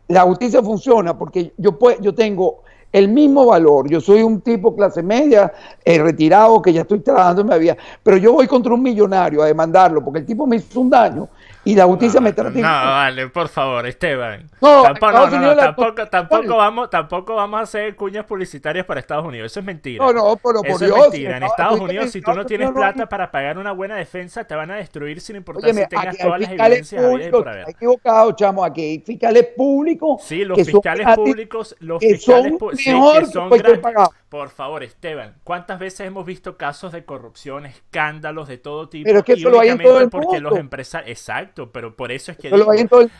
la justicia funciona porque yo, yo tengo el mismo valor. Yo soy un tipo clase media, eh, retirado, que ya estoy trabajando en mi vida, pero yo voy contra un millonario a demandarlo porque el tipo me hizo un daño y la justicia me trata No, vale, por favor, Esteban. No, tampoco, no, no, tampoco, vamos, tampoco vamos a hacer cuñas publicitarias para Estados Unidos. Eso es mentira. No, no, por Eso Dios, es mentira. En Estados Unidos, si tú no tienes plata para pagar una buena defensa, te van a destruir sin importar si tengas todas las evidencias públicos, por equivocado, chamo. Aquí fiscales públicos. Sí, los fiscales públicos, los fiscales públicos, son mejor que, por favor, Esteban, ¿cuántas veces hemos visto casos de corrupción, escándalos de todo tipo? Pero es que eso lo hay en todo el mundo. Porque los exacto, pero por eso es que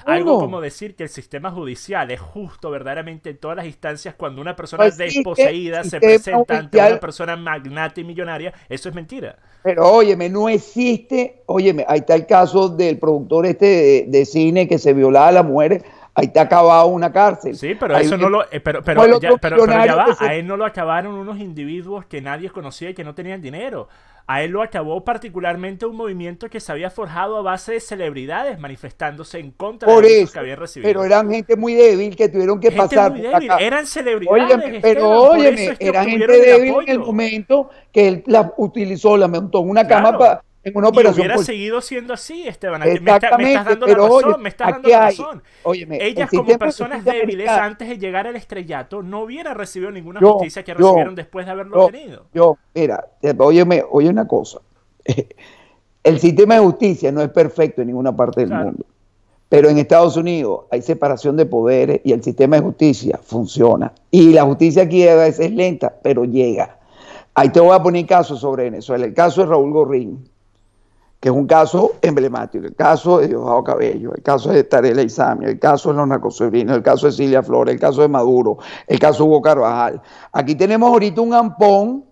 algo como decir que el sistema judicial es justo verdaderamente en todas las instancias cuando una persona pues desposeída se presenta ante una persona magnate y millonaria, eso es mentira. Pero óyeme, no existe, óyeme, ahí está el caso del productor este de, cine que se violaba a las mujeres ahí te acababa una cárcel. Sí, pero eso no lo. Eh, pero, a él no lo acabaron unos individuos que nadie conocía y que no tenían dinero. A él lo acabó particularmente un movimiento que se había forjado a base de celebridades manifestándose en contra de los que habían recibido. Pero eran gente muy débil que tuvieron que gente pasar. Muy Eran celebridades. pero óyeme, eran gente débil en el momento que él la utilizó, la montó en una cama para en hubiera seguido siendo así, Esteban. me, estás dando la razón. Ellas, como personas débiles, antes de llegar al estrellato, no hubiera recibido ninguna justicia que recibieron después de haberlo tenido. Yo, mira, oye una cosa. El sistema de justicia no es perfecto en ninguna parte del mundo. Pero en Estados Unidos hay separación de poderes y el sistema de justicia funciona. Y la justicia aquí a veces es lenta, pero llega. Ahí te voy a poner caso sobre Venezuela. El caso de Raúl Gorrín que es un caso emblemático, el caso de Diosdado Cabello, el caso de Tarela Isami, el caso de los narcosobrinos, el caso de Cilia Flores, el caso de Maduro, el caso de Hugo Carvajal. Aquí tenemos ahorita un ampón,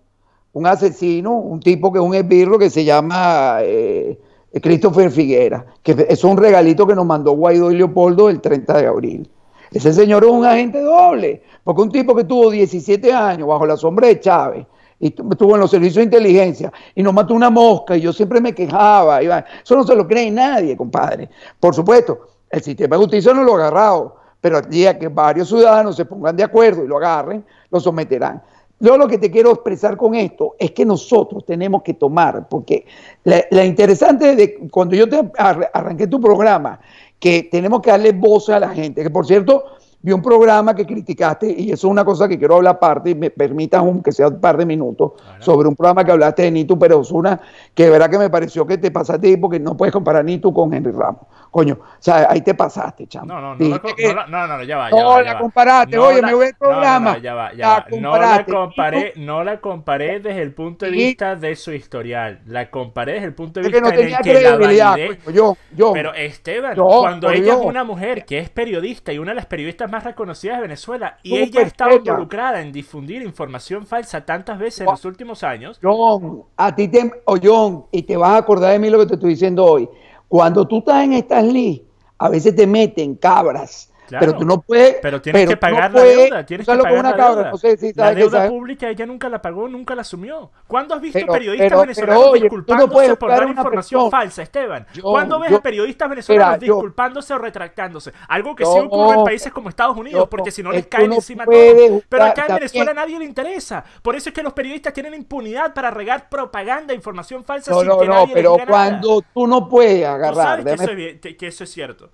un asesino, un tipo que es un esbirro que se llama eh, Christopher Figuera, que es un regalito que nos mandó Guaidó y Leopoldo el 30 de abril. Ese señor es un agente doble, porque un tipo que tuvo 17 años bajo la sombra de Chávez, y estuvo en los servicios de inteligencia y nos mató una mosca y yo siempre me quejaba. Eso no se lo cree nadie, compadre. Por supuesto, el sistema de justicia no lo ha agarrado, pero el día que varios ciudadanos se pongan de acuerdo y lo agarren, lo someterán. Yo lo que te quiero expresar con esto es que nosotros tenemos que tomar, porque la, interesante de cuando yo te arranqué tu programa, que tenemos que darle voz a la gente, que por cierto, vi un programa que criticaste, y eso es una cosa que quiero hablar aparte, y me permitas un, que sea un par de minutos, sobre un programa que hablaste de Nito Perozuna, que de verdad que me pareció que te pasaste ahí porque no puedes comparar Nitu con Henry Ramos. Coño, o sea, ahí te pasaste, chamo. No, no, no, la, no, no, ya va. Ya no, la comparaste, oye, me voy al programa. No, ya va, ya la No la comparé, no la comparé desde el punto de vista de su historial. La comparé desde el punto de vista es que no tenía en que la validé. Yo, yo. Pero Esteban, cuando ella es una mujer que es periodista y una de las periodistas más reconocidas de Venezuela, y ella ella está involucrada en difundir información falsa tantas veces en los últimos años. John, a ti te, o oh, John, y te vas a acordar de mí lo que te estoy diciendo hoy. Cuando tú estás en estas leyes, a veces te meten cabras pero tú no puedes. Pero tienes que pagar la deuda. Tienes que pagar la deuda. la deuda pública ella nunca la pagó, nunca la asumió. ¿Cuándo has visto periodistas venezolanos disculpándose no por dar información falsa, Esteban? ¿Cuándo ves a periodistas venezolanos disculpándose o retractándose? Algo que sí ocurre en países como Estados Unidos, porque si no les caen encima todo. Pero acá en Venezuela nadie le interesa. Por eso es que los periodistas tienen impunidad para regar propaganda, información falsa. sin que nadie no, pero cuando tú no puedes agarrar. que eso es cierto.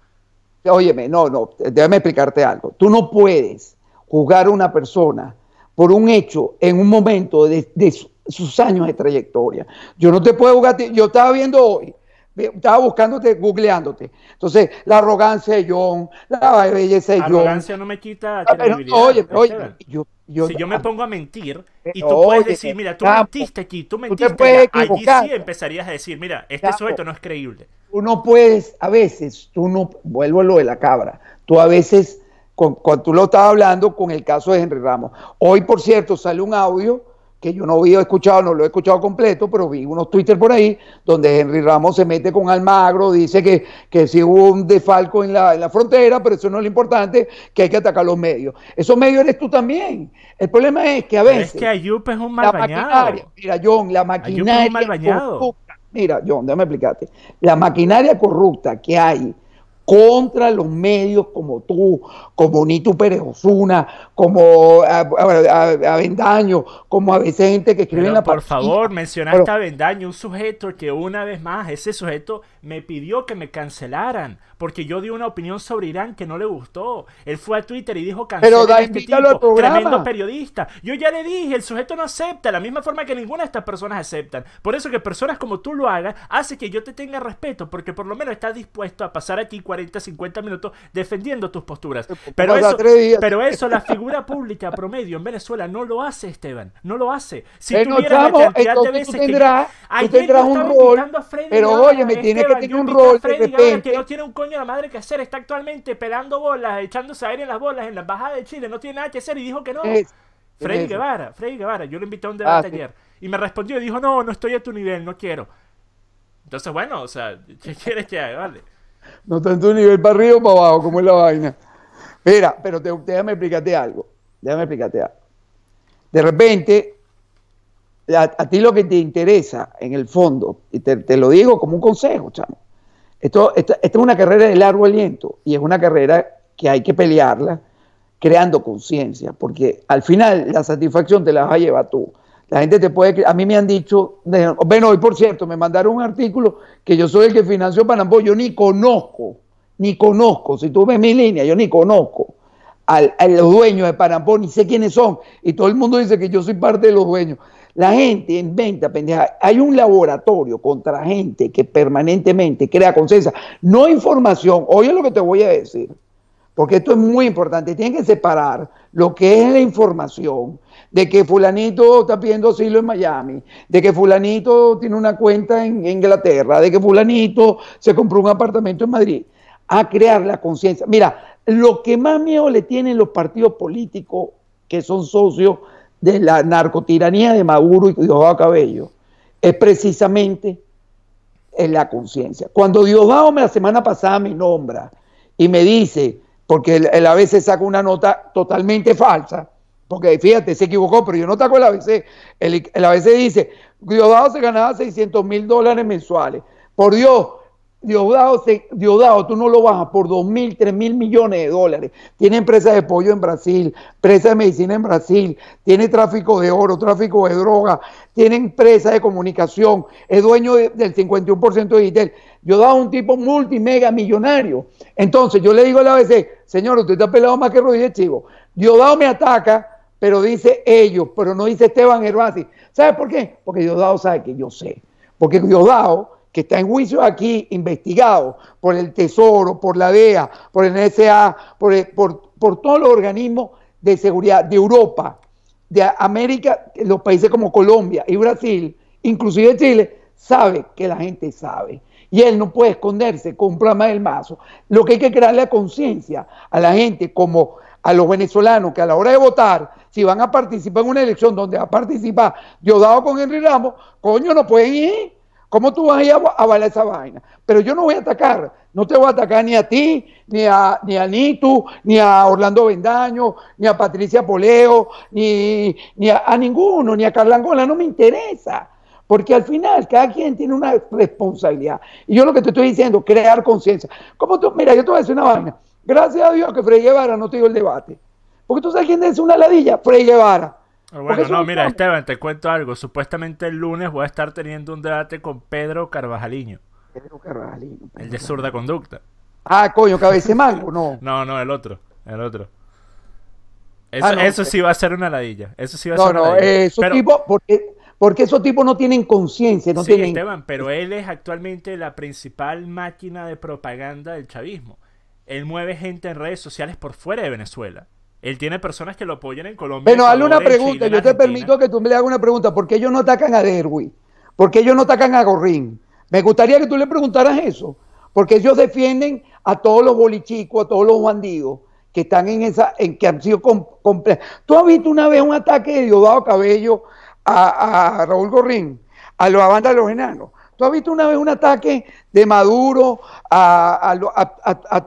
Óyeme, no, no, déjame explicarte algo. Tú no puedes juzgar a una persona por un hecho en un momento de, sus años de trayectoria. Yo no te puedo juzgar yo estaba viendo hoy estaba buscándote, googleándote. Entonces, la arrogancia de John, la belleza de John. Arrogancia no me quita ah, oye, oye, yo, si yo me pongo a mentir eh, y tú puedes decir, mira, tú mentiste aquí, tú mentiste, tú allí sí empezarías a decir, mira, este sujeto no es creíble. Tú no puedes, a veces, tú no, vuelvo a lo de la cabra, tú a veces, cuando tú lo estabas hablando con el caso de Henry Ramos. Hoy, por cierto, sale un audio que yo no había escuchado, no lo he escuchado completo, pero vi unos Twitter por ahí donde Henry Ramos se mete con Almagro, dice que, que sí hubo un defalco en la, frontera, pero eso no es lo importante, que hay que atacar los medios. Esos medios eres tú también. El problema es que a veces... es que Ayup es un mal bañado. Mira, John, la maquinaria... es un mal mira, John, déjame explicarte. La maquinaria corrupta que hay contra los medios como tú, como Nito Pérez Osuna, como ah, Avendaño, como a veces gente que escribe en la Por favor, mencionaste a Avendaño, un sujeto que una vez más, ese sujeto me pidió que me cancelaran porque yo di una opinión sobre Irán que no le gustó. Él fue a Twitter y dijo cancelar Pero este tipo, tremendo periodista. Yo ya le dije, el sujeto no acepta, la misma forma que ninguna de estas personas aceptan. Por eso que personas como tú lo hagas hace que yo te tenga respeto porque por lo menos estás dispuesto a pasar aquí 40, 50 minutos defendiendo tus posturas. Pero eso, pero eso la figura pública promedio en Venezuela no lo hace, Esteban, no lo hace. Si tuvieras la cantidad que tú tendrás un rol, pero oye, me que un rol que no tiene un coño la madre que hacer, está actualmente pelando bolas, echándose aire en las bolas en la embajada de Chile, no tiene nada que hacer y dijo que no. Freddy Guevara, Freddy Guevara, yo lo invité a un ah, debate ayer y me respondió y dijo, no, no estoy a tu nivel, no quiero. Entonces, bueno, o sea, ¿qué quieres que Vale. No está en tu nivel para arriba o para abajo, como es la vaina. Mira, pero te, déjame explicarte algo, déjame explicarte algo. De repente, a, ti lo que te interesa en el fondo, y te, lo digo como un consejo, chamo, esto, es una carrera de largo aliento y es una carrera que hay que pelearla creando conciencia, porque al final la satisfacción te la vas a llevar tú. La gente te puede... A mí me han dicho... Bueno, hoy por cierto, me mandaron un artículo que yo soy el que financió Panambo. Yo ni conozco, ni conozco. Si tú ves mi línea, yo ni conozco a los dueños de Panambo, ni sé quiénes son. Y todo el mundo dice que yo soy parte de los dueños. La gente inventa pendejadas. Hay un laboratorio contra gente que permanentemente crea conciencia, no información. Oye lo que te voy a decir, porque esto es muy importante. Tienen que separar lo que es la información de que fulanito está pidiendo asilo en Miami, de que fulanito tiene una cuenta en Inglaterra, de que fulanito se compró un apartamento en Madrid, a crear la conciencia. Mira, lo que más miedo le tienen los partidos políticos que son socios de la narcotiranía de Maduro y Diosdado Cabello es precisamente en la conciencia. Cuando Diosdado la semana pasada me nombra y me dice, porque él, a veces saca una nota totalmente falsa, porque fíjate, se equivocó, pero yo no saco el ABC. El, el ABC dice, Diosdado se ganaba 600 mil dólares mensuales. Por Dios, Diosdado, Diosdado, tú no lo bajas por 2.000, mil, 3 mil millones de dólares. Tiene empresas de pollo en Brasil, empresa de medicina en Brasil, tiene tráfico de oro, tráfico de droga, tiene empresa de comunicación, es dueño del 51% de Digital. Diosdado es un tipo multimega millonario. Entonces yo le digo a la ABC, señor, usted está pelado más que Rodríguez Chivo. Diosdado me ataca, pero dice ellos, pero no dice Esteban Hervasi. ¿Sabe por qué? Porque Diosdado sabe que yo sé. Porque Diosdado que está en juicio aquí, investigado por el Tesoro, por la DEA, por el NSA, eh, por, por, todos los organismos de seguridad de Europa, de América, los países como Colombia y Brasil, inclusive Chile, sabe que la gente sabe. Y él no puede esconderse con un del mazo. Lo que hay que crear la conciencia a la gente, como a los venezolanos, que a la hora de votar, si van a participar en una elección donde va a participar Diosdado con Henry Ramos, coño, no pueden ir ¿Cómo tú vas a ir a avalar esa vaina? Pero yo no voy a atacar, no te voy a atacar ni a ti, ni a, ni a Nitu, ni a Orlando Bendaño, ni a Patricia Poleo, ni, a, ninguno, ni a Carlangola, no me interesa. Porque al final cada quien tiene una responsabilidad. Y yo lo que te estoy diciendo, crear conciencia. ¿Cómo tú? Mira, yo te voy a decir una vaina. Gracias a Dios que Frei Guevara no te dio el debate. Porque tú sabes quién es una ladilla, Frei Guevara. Ah, bueno, no, mira, Esteban, te cuento algo. Supuestamente el lunes voy a estar teniendo un debate con Pedro Carvajaliño. Pedro Carvajaliño. el de zurda conducta. Ah, coño, cabeza mango, no. no, no, el otro. El otro. Eso, ah, sí va a ser una ladilla. Eso sí va a ser una no, eh, esos tipos, porque, porque, esos tipos no tienen conciencia. No sí, Esteban, pero él es actualmente la principal máquina de propaganda del chavismo. Él mueve gente en redes sociales por fuera de Venezuela. Él tiene personas que lo apoyan en Colombia. Bueno, hazle una pregunta. yo te permito que tú me le hagas una pregunta. ¿Por qué ellos no atacan a Derwi? ¿Por qué ellos no atacan a Gorrín? Me gustaría que tú le preguntaras eso. Porque ellos defienden a todos los bolichicos, a todos los bandidos que están en esa, en que han sido completos. ¿Tú has visto una vez un ataque de Diosdado Cabello a, a Raúl Gorrín, a la banda de los enanos? ¿Tú has visto una vez un ataque de Maduro a,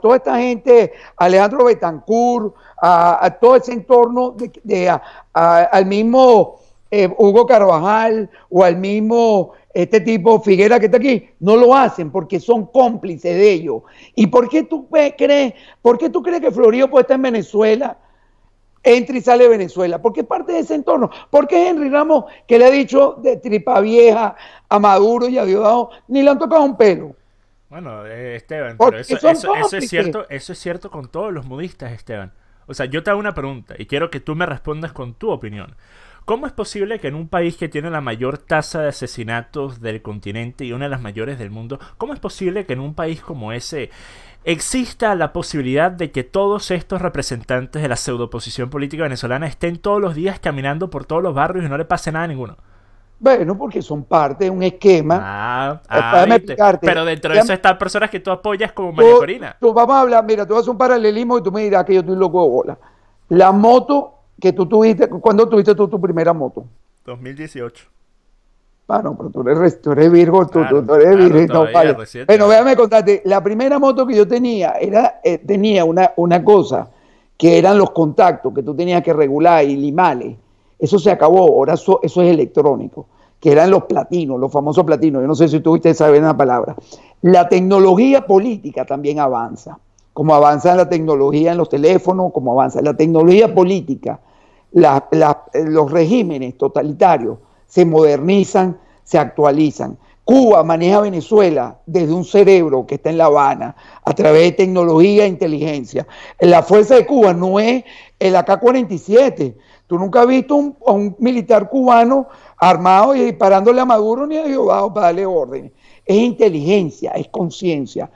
toda esta gente, a Alejandro Betancourt, a, todo ese entorno, de, al mismo eh, Hugo Carvajal o al mismo este tipo Figuera que está aquí? No lo hacen porque son cómplices de ellos. ¿Y por qué tú crees, por qué tú crees que Florido puede estar en Venezuela? entra y sale Venezuela, porque es parte de ese entorno. ¿Por qué Henry Ramos, que le ha dicho de tripa vieja a Maduro y a Diosdado, ni le han tocado un pelo. Bueno, eh, Esteban, pero eso, es cierto, eso es cierto con todos los mudistas, Esteban. O sea, yo te hago una pregunta y quiero que tú me respondas con tu opinión. ¿Cómo es posible que en un país que tiene la mayor tasa de asesinatos del continente y una de las mayores del mundo, cómo es posible que en un país como ese exista la posibilidad de que todos estos representantes de la pseudoposición política venezolana estén todos los días caminando por todos los barrios y no le pase nada a ninguno? Bueno, porque son parte de un esquema. Ah, eh, ah Pero dentro de eso están personas que tú apoyas como María Corina. Tú, vamos a hablar, mira, tú vas a un paralelismo y tú me dirás que yo estoy loco de bola. La moto que tú tuviste, ¿cuándo tuviste tú tu primera moto? 2018. Bueno, ah, pero tú eres, Virgo, tú, eres Virgo. Pues, bueno, véame contarte, la primera moto que yo tenía era, eh, tenía una, una cosa que eran los contactos que tú tenías que regular y limales eso se acabó, ahora eso, es electrónico, que eran los platinos, los famosos platinos. Yo no sé si tú ustedes saben la palabra. La tecnología política también avanza, como avanza la tecnología en los teléfonos, como avanza la tecnología política, los regímenes totalitarios se modernizan, se actualizan. Cuba maneja Venezuela desde un cerebro que está en La Habana, a través de tecnología e inteligencia. La fuerza de Cuba no es el AK-47, Tú nunca has visto un, a un militar cubano armado y disparándole a Maduro ni a Jehová para darle órdenes. Es inteligencia, es conciencia.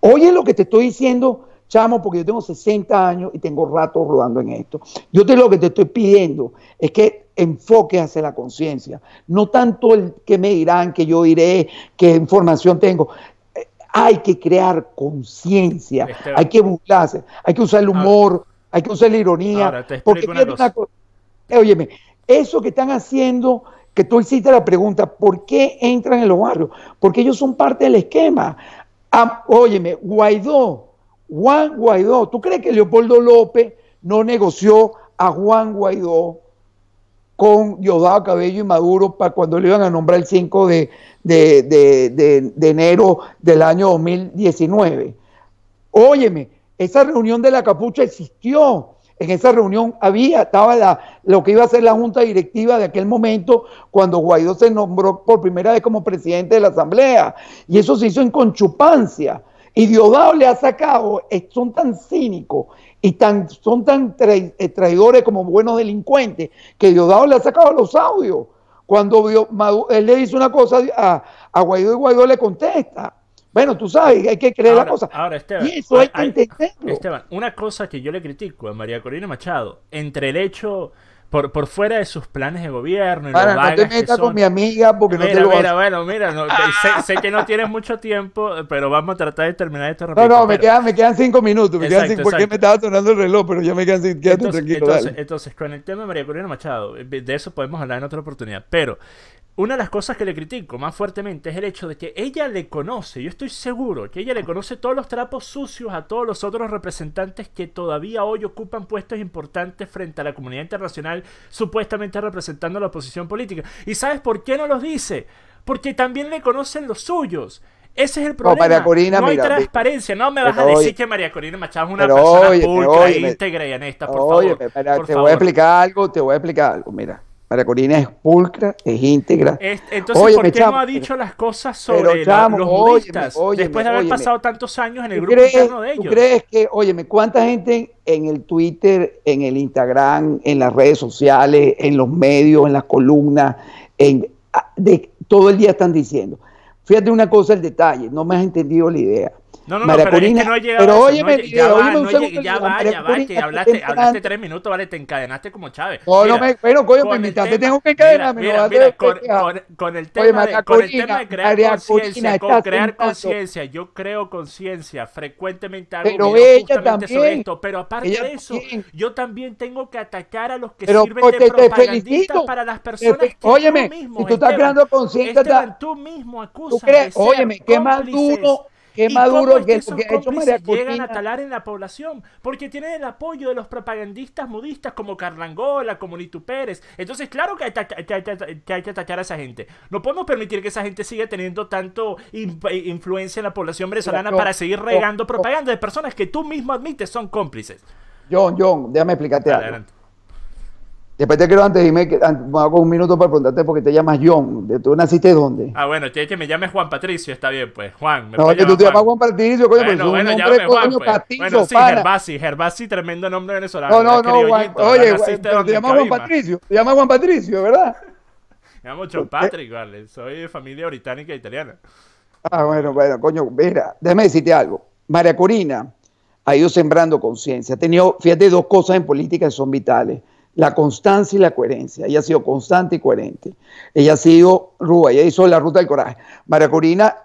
Oye lo que te estoy diciendo, chamo, porque yo tengo 60 años y tengo rato rodando en esto. Yo te lo que te estoy pidiendo es que enfoques hacia la conciencia. No tanto el que me dirán, que yo iré, qué información tengo hay que crear conciencia, hay que burlarse, hay que usar el humor, hay que usar la ironía. porque una eh, óyeme, eso que están haciendo, que tú hiciste la pregunta, ¿por qué entran en los barrios? Porque ellos son parte del esquema. óyeme, Guaidó, Juan Guaidó, ¿tú crees que Leopoldo López no negoció a Juan Guaidó con Diosdado Cabello y Maduro para cuando le iban a nombrar el 5 de, de enero del año 2019? Óyeme, esa reunión de la capucha existió en esa reunión había, estaba lo que iba a ser la junta directiva de aquel momento cuando Guaidó se nombró por primera vez como presidente de la Asamblea. Y eso se hizo en conchupancia. Y Diosdado le ha sacado, son tan cínicos y tan, son tan eh, traidores como buenos delincuentes, que Diosdado le ha sacado los audios. Cuando él le dice una cosa a Guaidó y Guaidó le contesta. Bueno, tú sabes, hay que creer la cosa. Ahora, Esteban, y eso hay, que Esteban, una cosa que yo le critico a María Corina Machado, entre el hecho, por, por fuera de sus planes de gobierno. Y ahora, no te metas con mi amiga porque mira, no te Mira, bueno, mira, sé, que no tienes mucho tiempo, pero vamos a tratar de terminar esto rápido. No, no, me, quedan, me quedan cinco minutos. Me quedan porque me estaba sonando el reloj, pero ya me quedan cinco. Quédate tranquilo. Entonces, entonces, con el tema de María Corina Machado, de eso podemos hablar en otra oportunidad. Pero una de las cosas que le critico más fuertemente es el hecho de que ella le conoce, yo estoy seguro que ella le conoce todos los trapos sucios a todos los otros representantes que todavía hoy ocupan puestos importantes frente a la comunidad internacional, supuestamente representando la oposición política. ¿Y sabes por qué no los dice? Porque también le conocen los suyos. Ese es el problema. No, hay transparencia. No me vas a decir que María Corina Machado es una persona íntegra y honesta, por favor. te voy a explicar algo, te voy a explicar algo, mira. María Corina es pulcra, es íntegra. entonces, ¿por qué no ha dicho las cosas sobre los después de haber pasado tantos años en el grupo crees, interno de ellos? ¿Tú crees que, óyeme, cuánta gente en el Twitter, en el Instagram, en las redes sociales, en los medios, en las columnas, en, de, todo el día están diciendo? Fíjate una cosa, el detalle, no me has entendido la idea. No, no, no, pero Corina, es que no ha llegado Pero óyeme, no, ya, va, no segundo, ya va, ya va, que hablaste, hablaste tres minutos, vale, te encadenaste como Chávez. No, mira, no me, bueno, coño, pues, me tengo que encadenarme. Mira, mira, mira con, con, con, el tema de, con el tema de crear conciencia, con crear conciencia, yo creo conciencia, frecuentemente hago pero ella también, sobre esto, pero aparte de eso, yo también tengo que atacar a los que sirven de propagandistas para las personas que tú mismo, si tú estás creando conciencia, tú mismo acusas Óyeme, qué más Qué maduro que, que, Llegan a talar en la población porque tienen el apoyo de los propagandistas mudistas como Carlangola, como Nitu Pérez. Entonces, claro que hay, que atacar a esa gente. No podemos permitir que esa gente siga teniendo tanto eh, influencia en la población venezolana para seguir regando propaganda de personas que tú mismo admites son cómplices. John, John, déjame explicarte Adelante. Después te quiero antes, dime me hago un minuto para preguntarte porque te llamas John. ¿Tú naciste dónde? Ah, bueno, me llame Juan Patricio, está bien, pues. Juan, me No, tú te llamas Juan Patricio, coño, pues, bueno, pero un Juan, pues. Bueno, sí, Gervasi, Gervasi, tremendo nombre venezolano. No, no, no, Juan. Oye, te llamas Juan Patricio, te llamas Juan Patricio, ¿verdad? Me llamo John eh. Patrick, vale. Soy de familia británica e italiana. Ah, bueno, bueno, coño, mira, déjame decirte algo. María Corina ha ido sembrando conciencia. Ha tenido, fíjate, dos cosas en política que son vitales la constancia y la coherencia. Ella ha sido constante y coherente. Ella ha sido rúa, ella hizo la ruta del coraje. María Corina,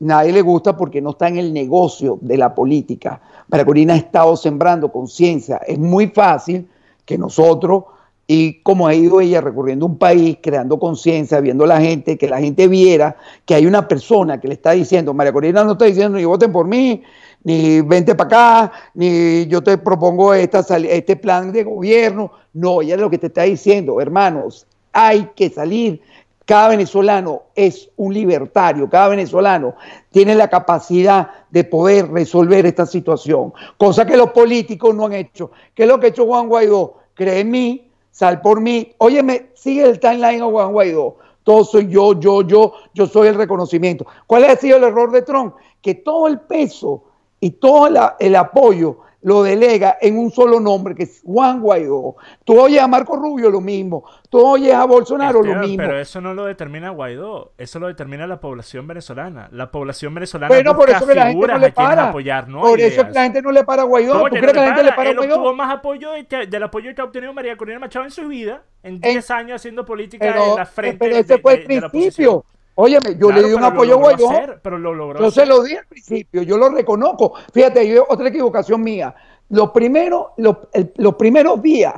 nadie le gusta porque no está en el negocio de la política. María Corina ha estado sembrando conciencia. Es muy fácil que nosotros, y como ha ido ella recorriendo un país, creando conciencia, viendo a la gente, que la gente viera que hay una persona que le está diciendo, María Corina no está diciendo ni voten por mí, ni vente para acá, ni yo te propongo esta, este plan de gobierno. No, ya es lo que te está diciendo, hermanos, hay que salir. Cada venezolano es un libertario, cada venezolano tiene la capacidad de poder resolver esta situación, cosa que los políticos no han hecho. ¿Qué es lo que ha hecho Juan Guaidó? Cree en mí, sal por mí. Óyeme, sigue el timeline a Juan Guaidó todo soy yo, yo, yo, yo soy el reconocimiento. ¿Cuál ha sido el error de Trump? Que todo el peso y todo el apoyo lo delega en un solo nombre, que es Juan Guaidó. Tú oyes a Marco Rubio lo mismo, tú oyes a Bolsonaro lo mismo. Pero eso no lo determina Guaidó, eso lo determina la población venezolana. La población venezolana bueno, por eso que la gente no le para. apoyar, no Por eso que la gente no le para a Guaidó. ¿Tú crees que la gente le para a Guaidó? Él tuvo más apoyo del apoyo que ha obtenido María Corina Machado en su vida, en 10 años haciendo política en la frente Pero ese de, fue el principio. Óyeme, yo le di un apoyo güey. Pero lo Yo se lo di al principio, yo lo reconozco. Fíjate, otra equivocación mía. Los primeros, los, los primeros días,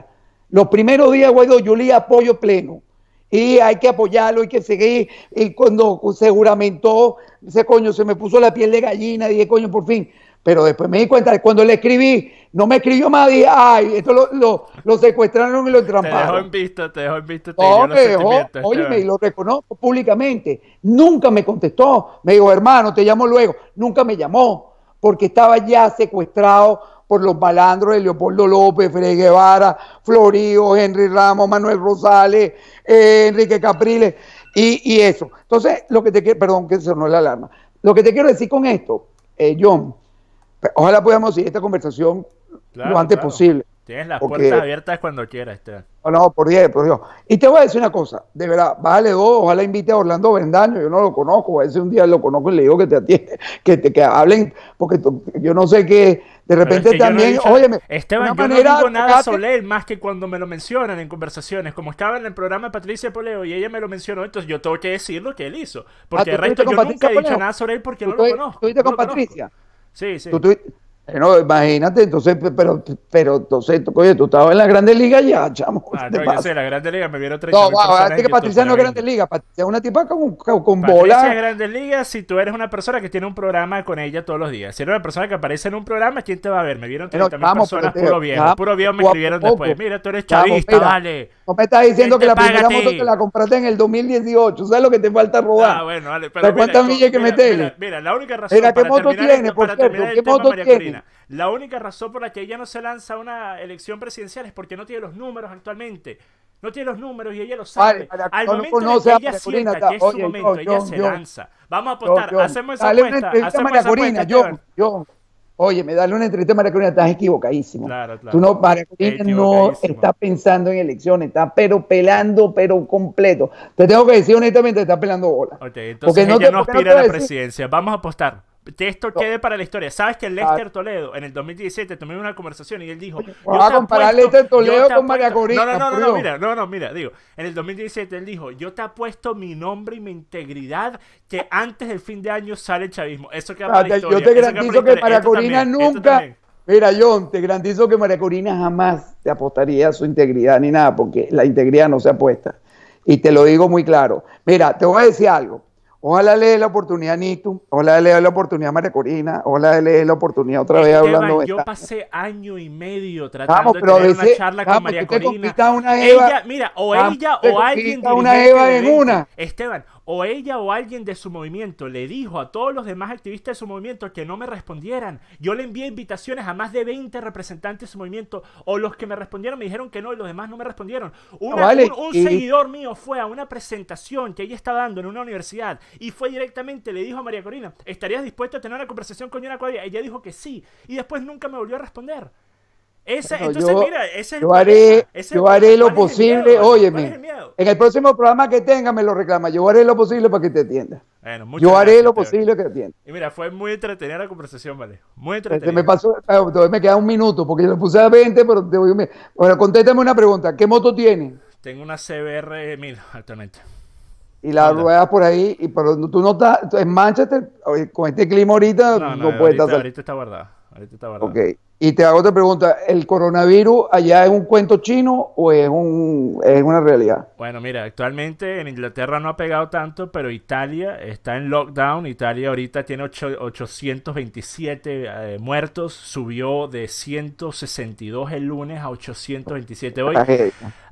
los primeros días, Guaidó, yo le di apoyo pleno. Y hay que apoyarlo, hay que seguir. Y cuando se ese coño, se me puso la piel de gallina, dije, coño, por fin. Pero después me di cuenta, cuando le escribí, no me escribió más, dije, ay, esto lo, secuestraron y lo entramparon. Te dejó en vista, te dejó en vista. Te no, me lo reconozco públicamente. Nunca me contestó. Me dijo, hermano, te llamo luego. Nunca me llamó, porque estaba ya secuestrado por los balandros de Leopoldo López, Fred Guevara, Florío, Henry Ramos, Manuel Rosales, eh, Enrique Capriles y, y, eso. Entonces, lo que te quiero, perdón que sonó la alarma. Lo que te quiero decir con esto, eh, John, ojalá podamos seguir esta conversación lo antes posible. Tienes las puertas abiertas cuando quieras, Esteban. No, no, por Dios, por Dios. Y te voy a decir una cosa, de verdad, bájale dos, ojalá invite a Orlando Vendaño, yo no lo conozco, a veces un día lo conozco y le digo que te atiende, que te que hablen, porque yo no sé qué, de repente también, óyeme. Esteban, yo no digo nada sobre él más que cuando me lo mencionan en conversaciones, como estaba en el programa de Patricia Poleo y ella me lo mencionó, entonces yo tengo que decir lo que él hizo, ah, porque el resto yo nunca he dicho nada sobre él porque no lo conozco. ¿Estuviste con Patricia? Sí, sí. ¿Tú, tú eh, no, imagínate, entonces, pero, pero entonces, oye, tú estabas en la grande liga ya, chamo. Ah, no, yo sé, en la Grande Liga me vieron 30 No, es que Patricia no es Grandes Ligas, Patricia es una tipa con, con, Patricia bola. Patricia liga si tú eres una persona que tiene un programa con ella todos los días. Si eres una persona que aparece en un programa, ¿quién te va a ver? Me vieron 30 mil personas, puro viejo, puro viejo me escribieron después. Mira, tú eres chavista, No me estás diciendo que la primera moto te la compraste en el 2018, ¿sabes lo que te falta robar? Ah, bueno, vale. Pero ¿Cuántas millas que metes? Mira, la única razón que para terminar ¿qué moto tienes? La única razón por la que ella no se lanza a una elección presidencial es porque no tiene los números actualmente. No tiene los números y ella lo sabe. Al momento no, que ella sienta que es su momento, ella se lanza. Vamos a apostar, hacemos esa apuesta hacemos María esa Corina, yo, Oye, me dale una entrevista a María Corina, estás equivocadísimo. Tú no, María no está pensando en elecciones, está pero pelando, pero completo. Te tengo que decir honestamente, está pelando bola. entonces porque ella no, aspira a la presidencia. Vamos a apostar esto quede para la historia. Sabes que Lester ah. Toledo en el 2017 tuvimos una conversación y él dijo: a comparar Lester Toledo con María Corina. No, no, no, no, mira, no, no, mira, digo. En el 2017 él dijo: Yo te apuesto mi nombre y mi integridad que antes del fin de año sale el chavismo. Eso queda para la ah, historia. Yo te garantizo que María Corina nunca. Mira, John, te garantizo que María Corina jamás te apostaría su integridad ni nada, porque la integridad no se apuesta. Y te lo digo muy claro. Mira, te voy a decir algo. Ojalá le dé la oportunidad a Nito, ojalá le dé la oportunidad a María Corina, ojalá le dé la oportunidad otra vez Esteban, hablando. Yo pasé año y medio tratando de tener una charla con María Corina. ella, mira, o ella o alguien. una Eva en una. Esteban, o ella o alguien de su movimiento le dijo a todos los demás activistas de su movimiento que no me respondieran. Yo le envié invitaciones a más de 20 representantes de su movimiento, o los que me respondieron me dijeron que no y los demás no me respondieron. Ah, un, seguidor mío fue a una presentación que ella estaba dando en una universidad y fue directamente, le dijo a María Corina, ¿estarías dispuesto a tener una conversación con Yona Cuadria? Ella dijo que sí, y después nunca me volvió a responder entonces, yo, mira, ese yo haré, lo posible. Óyeme, en el próximo programa que tenga me lo reclama. Yo haré lo posible para que te atienda. Bueno, yo haré lo posible que te atienda. Y mira, fue muy entretenida la conversación, vale. Muy entretenida. me pasó, me queda un minuto porque yo lo puse a 20, pero te voy a... Bueno, contéstame una pregunta. ¿Qué moto tiene? Tengo una CBR 1000 actualmente. Y la rueda por ahí, y pero tú no estás en Manchester, con este clima ahorita no, puedes Ahorita está guardada. Ahorita está guardada. Ok. Y te hago otra pregunta, ¿el coronavirus allá es un cuento chino o es, un, es una realidad? Bueno, mira, actualmente en Inglaterra no ha pegado tanto, pero Italia está en lockdown. Italia ahorita tiene 827 eh, muertos, subió de 162 el lunes a 827 hoy.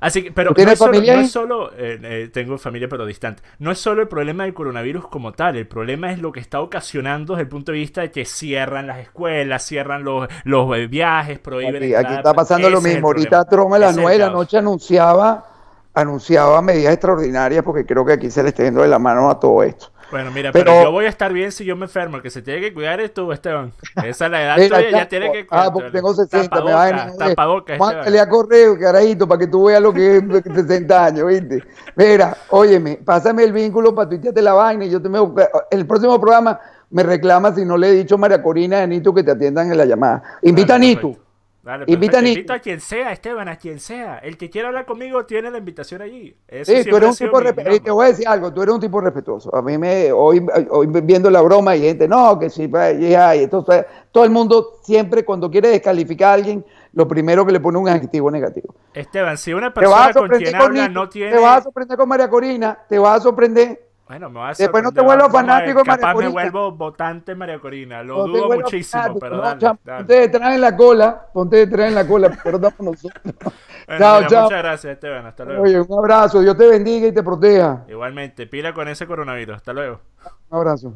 Así que, pero no es solo, eh, eh, tengo familia pero distante, no es solo el problema del coronavirus como tal, el problema es lo que está ocasionando desde el punto de vista de que cierran las escuelas, cierran los, los viajes, prohíbe... Aquí, está pasando lo mismo. Ahorita Trump a las de la noche anunciaba, anunciaba medidas extraordinarias porque creo que aquí se le está yendo de la mano a todo esto. Bueno, mira, pero, yo voy a estar bien si yo me enfermo. El que se tiene que cuidar es tú, Esteban. Esa es la edad ya tiene que cuidar. Ah, porque tengo 60, me va a le correo, carajito, para que tú veas lo que es 60 años, ¿viste? Mira, óyeme, pásame el vínculo para tuitearte la vaina y yo te me... El próximo programa me reclama si no le he dicho María Corina a Nitu que te atiendan en la llamada. Invita a Nitu. invita a a quien sea, Esteban, a quien sea. El que quiera hablar conmigo tiene la invitación allí. sí, tú eres un tipo respetuoso. Te voy a decir algo, tú eres un tipo respetuoso. A mí me, hoy, viendo la broma y gente, no, que sí, pues, y entonces, todo el mundo siempre cuando quiere descalificar a alguien, lo primero que le pone un adjetivo negativo. Esteban, si una persona con quien no tiene... Te vas a sorprender con María Corina, te vas a sorprender bueno, me va a Después no te vuelvo fanático María Capaz me vuelvo votante María Corina. Lo dudo muchísimo, Perdón. Ponte detrás en la cola. Ponte detrás en la cola. Perdón por nosotros. chao, chao. Muchas gracias, Esteban. Hasta luego. Oye, un abrazo. Dios te bendiga y te proteja. Igualmente. Pila con ese coronavirus. Hasta luego. Un abrazo.